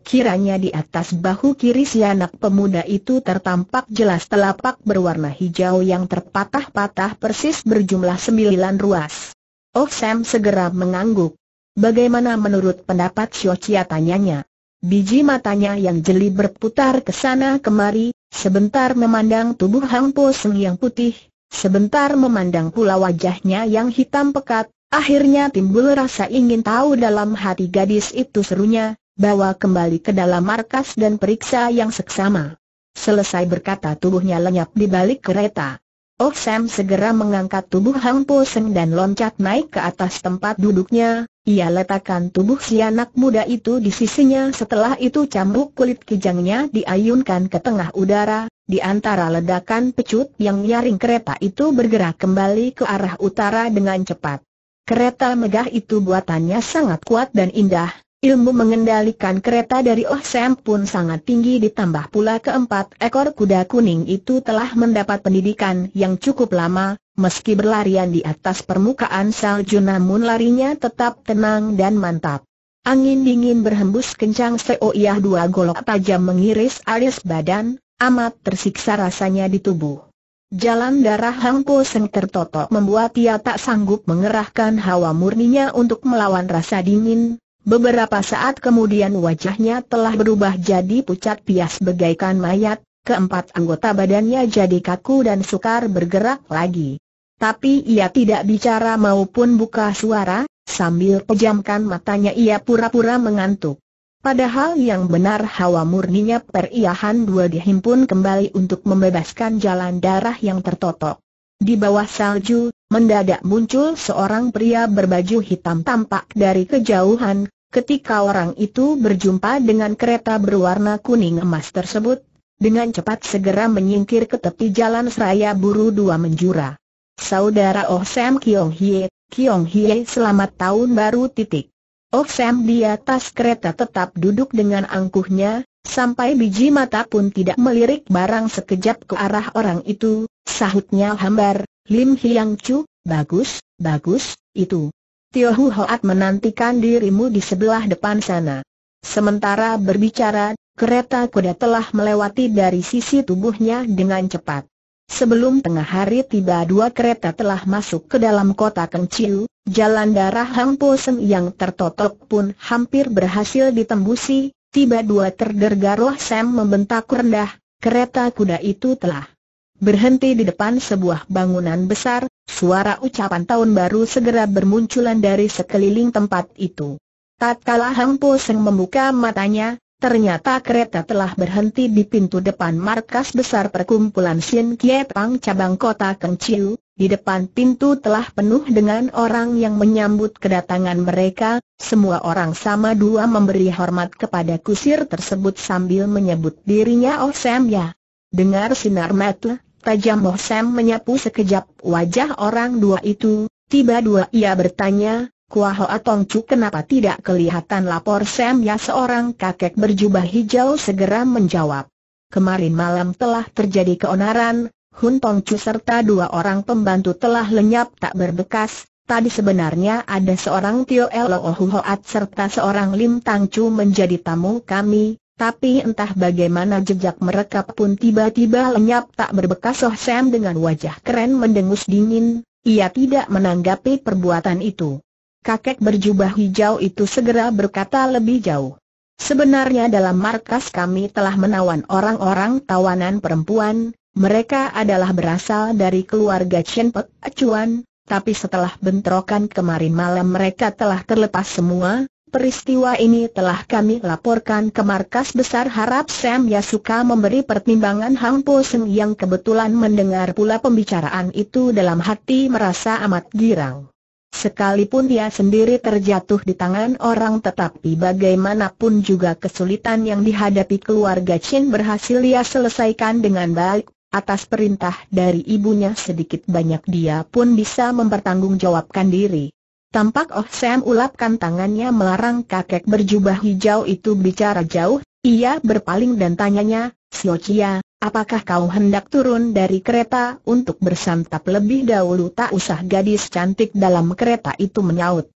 Kiranya di atas bahu kiri si anak pemuda itu tertampak jelas telapak berwarna hijau yang terpatah-patah persis berjumlah sembilan ruas. Oh Sam segera mengangguk. Bagaimana menurut pendapat Xiao Chia tanyanya? Biji matanya yang jeli berputar ke sana kemari, sebentar memandang tubuh Hang Po Seng yang putih, sebentar memandang pula wajahnya yang hitam pekat, akhirnya timbul rasa ingin tahu dalam hati gadis itu serunya, bawa kembali ke dalam markas dan periksa yang seksama. Selesai berkata tubuhnya lenyap di balik kereta. Ok Sam segera mengangkat tubuh Hang Po Seng dan loncat naik ke atas tempat duduknya, ia letakkan tubuh si anak muda itu di sisinya setelah itu cambuk kulit kijangnya diayunkan ke tengah udara, di antara ledakan pecut yang nyaring kereta itu bergerak kembali ke arah utara dengan cepat. Kereta megah itu buatannya sangat kuat dan indah, Ilmu mengendalikan kereta dari Oh Sam pun sangat tinggi ditambah pula keempat ekor kuda kuning itu telah mendapat pendidikan yang cukup lama, meski berlarian di atas permukaan salju namun larinya tetap tenang dan mantap. Angin dingin berhembus kencang seoiyah dua golok tajam mengiris alis badan, amat tersiksa rasanya di tubuh. Jalan darah Hang Po Seng tertotok membuat ia tak sanggup mengerahkan hawa murninya untuk melawan rasa dingin, Beberapa saat kemudian wajahnya telah berubah jadi pucat pias bagaikan mayat, keempat anggota badannya jadi kaku dan sukar bergerak lagi. Tapi ia tidak bicara maupun buka suara, sambil pejamkan matanya ia pura-pura mengantuk. Padahal yang benar hawa murninya periahan dua dihimpun kembali untuk membebaskan jalan darah yang tertotok. Di bawah salju, mendadak muncul seorang pria berbaju hitam tampak dari kejauhan, Ketika orang itu berjumpa dengan kereta berwarna kuning emas tersebut, dengan cepat segera menyingkir ke tepi jalan seraya buru dua menjura. Saudara Oh Sam Kiong Hie, Kiong Hie selamat tahun baru titik. Oh Sam di atas kereta tetap duduk dengan angkuhnya, sampai biji mata pun tidak melirik barang sekejap ke arah orang itu, sahutnya hambar, Lim Hiang Chu, bagus, bagus, itu. Tio Hu Hoat menantikan dirimu di sebelah depan sana. Sementara berbicara, kereta kuda telah melewati dari sisi tubuhnya dengan cepat. Sebelum tengah hari tiba dua kereta telah masuk ke dalam kota Kengciu, jalan darah Hang Po Seng yang tertotok pun hampir berhasil ditembusi, tiba dua terdergaroh Sam membentak rendah, kereta kuda itu telah Berhenti di depan sebuah bangunan besar, suara ucapan tahun baru segera bermunculan dari sekeliling tempat itu. Tatkala Hang Po Seng membuka matanya, ternyata kereta telah berhenti di pintu depan markas besar perkumpulan Sien Kie Pang cabang kota Keng Chiu. Di depan pintu telah penuh dengan orang yang menyambut kedatangan mereka, semua orang sama dua memberi hormat kepada kusir tersebut sambil menyebut dirinya Oh Sam Ya. Dengar sinar mata, Tajam Moh Sam menyapu sekejap wajah orang dua itu, tiba-dua ia bertanya, Kua Hoa Tong Chu kenapa tidak kelihatan lapor Sam ya seorang kakek berjubah hijau segera menjawab. Kemarin malam telah terjadi keonaran, Hun Tong Chu serta dua orang pembantu telah lenyap tak berbekas, tadi sebenarnya ada seorang Tio Lo Hoat serta seorang Lim Tang Chu menjadi tamu kami, tapi entah bagaimana jejak mereka pun tiba-tiba lenyap tak berbekas Oh Sam dengan wajah keren mendengus dingin, ia tidak menanggapi perbuatan itu. Kakek berjubah hijau itu segera berkata lebih jauh. Sebenarnya dalam markas kami telah menawan orang-orang tawanan perempuan, mereka adalah berasal dari keluarga Chen Pek Acuan, tapi setelah bentrokan kemarin malam mereka telah terlepas semua, Peristiwa ini telah kami laporkan ke markas besar harap Sam Yasuka memberi pertimbangan Hang Po Seng yang kebetulan mendengar pula pembicaraan itu dalam hati merasa amat girang. Sekalipun dia sendiri terjatuh di tangan orang tetapi bagaimanapun juga kesulitan yang dihadapi keluarga Chen berhasil dia selesaikan dengan baik, atas perintah dari ibunya sedikit banyak dia pun bisa mempertanggungjawabkan diri. Tampak Oh Sam ulapkan tangannya melarang kakek berjubah hijau itu bicara jauh, ia berpaling dan tanyanya, Sio Chia, apakah kau hendak turun dari kereta untuk bersantap lebih dahulu tak usah gadis cantik dalam kereta itu menyaut.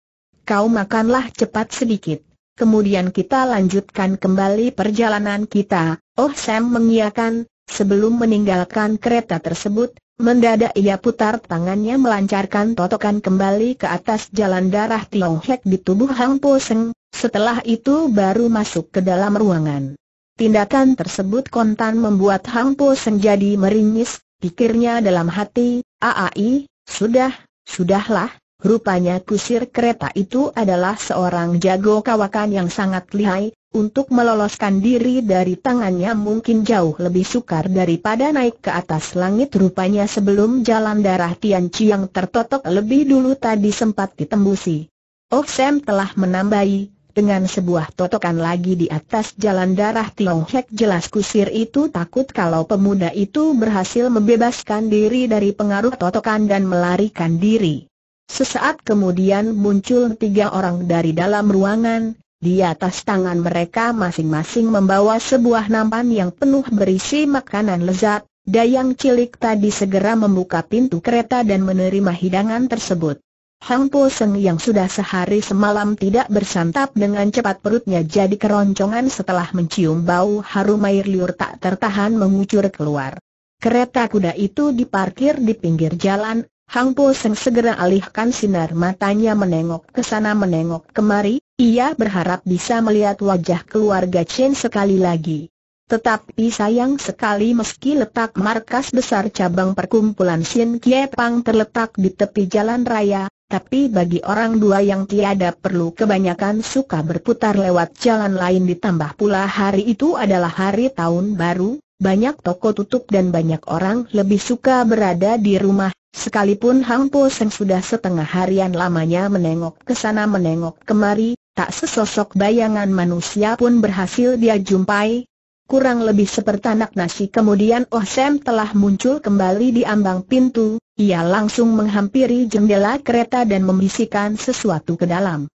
Kau makanlah cepat sedikit, kemudian kita lanjutkan kembali perjalanan kita, Oh Sam mengiakan, sebelum meninggalkan kereta tersebut, Mendadak ia putar tangannya melancarkan totokan kembali ke atas jalan darah Tiong Hek di tubuh Hang Po Seng, setelah itu baru masuk ke dalam ruangan. Tindakan tersebut kontan membuat Hang Po Seng jadi meringis, pikirnya dalam hati, aai, sudah, sudahlah, rupanya kusir kereta itu adalah seorang jago kawakan yang sangat lihai, untuk meloloskan diri dari tangannya mungkin jauh lebih sukar daripada naik ke atas langit rupanya sebelum jalan darah Tian Chi yang tertotok lebih dulu tadi sempat ditembusi. Ok Sam telah menambahi, dengan sebuah totokan lagi di atas jalan darah Tiong Hek jelas kusir itu takut kalau pemuda itu berhasil membebaskan diri dari pengaruh totokan dan melarikan diri. Sesaat kemudian muncul tiga orang dari dalam ruangan, di atas tangan mereka masing-masing membawa sebuah nampan yang penuh berisi makanan lezat, dayang cilik tadi segera membuka pintu kereta dan menerima hidangan tersebut. Hang Po Seng yang sudah sehari semalam tidak bersantap dengan cepat perutnya jadi keroncongan setelah mencium bau harum air liur tak tertahan mengucur keluar. Kereta kuda itu diparkir di pinggir jalan, Hang Po Seng segera alihkan sinar matanya menengok ke sana menengok kemari, ia berharap bisa melihat wajah keluarga Chen sekali lagi. Tetapi sayang sekali meski letak markas besar cabang perkumpulan Sin Kie Pang terletak di tepi jalan raya, tapi bagi orang dua yang tiada perlu kebanyakan suka berputar lewat jalan lain ditambah pula hari itu adalah hari tahun baru, banyak toko tutup dan banyak orang lebih suka berada di rumah, sekalipun Hang Po Seng sudah setengah harian lamanya menengok ke sana menengok kemari, tak sesosok bayangan manusia pun berhasil dia jumpai. Kurang lebih seperti sepertanak nasi kemudian Oh Sam telah muncul kembali di ambang pintu, ia langsung menghampiri jendela kereta dan membisikkan sesuatu ke dalam.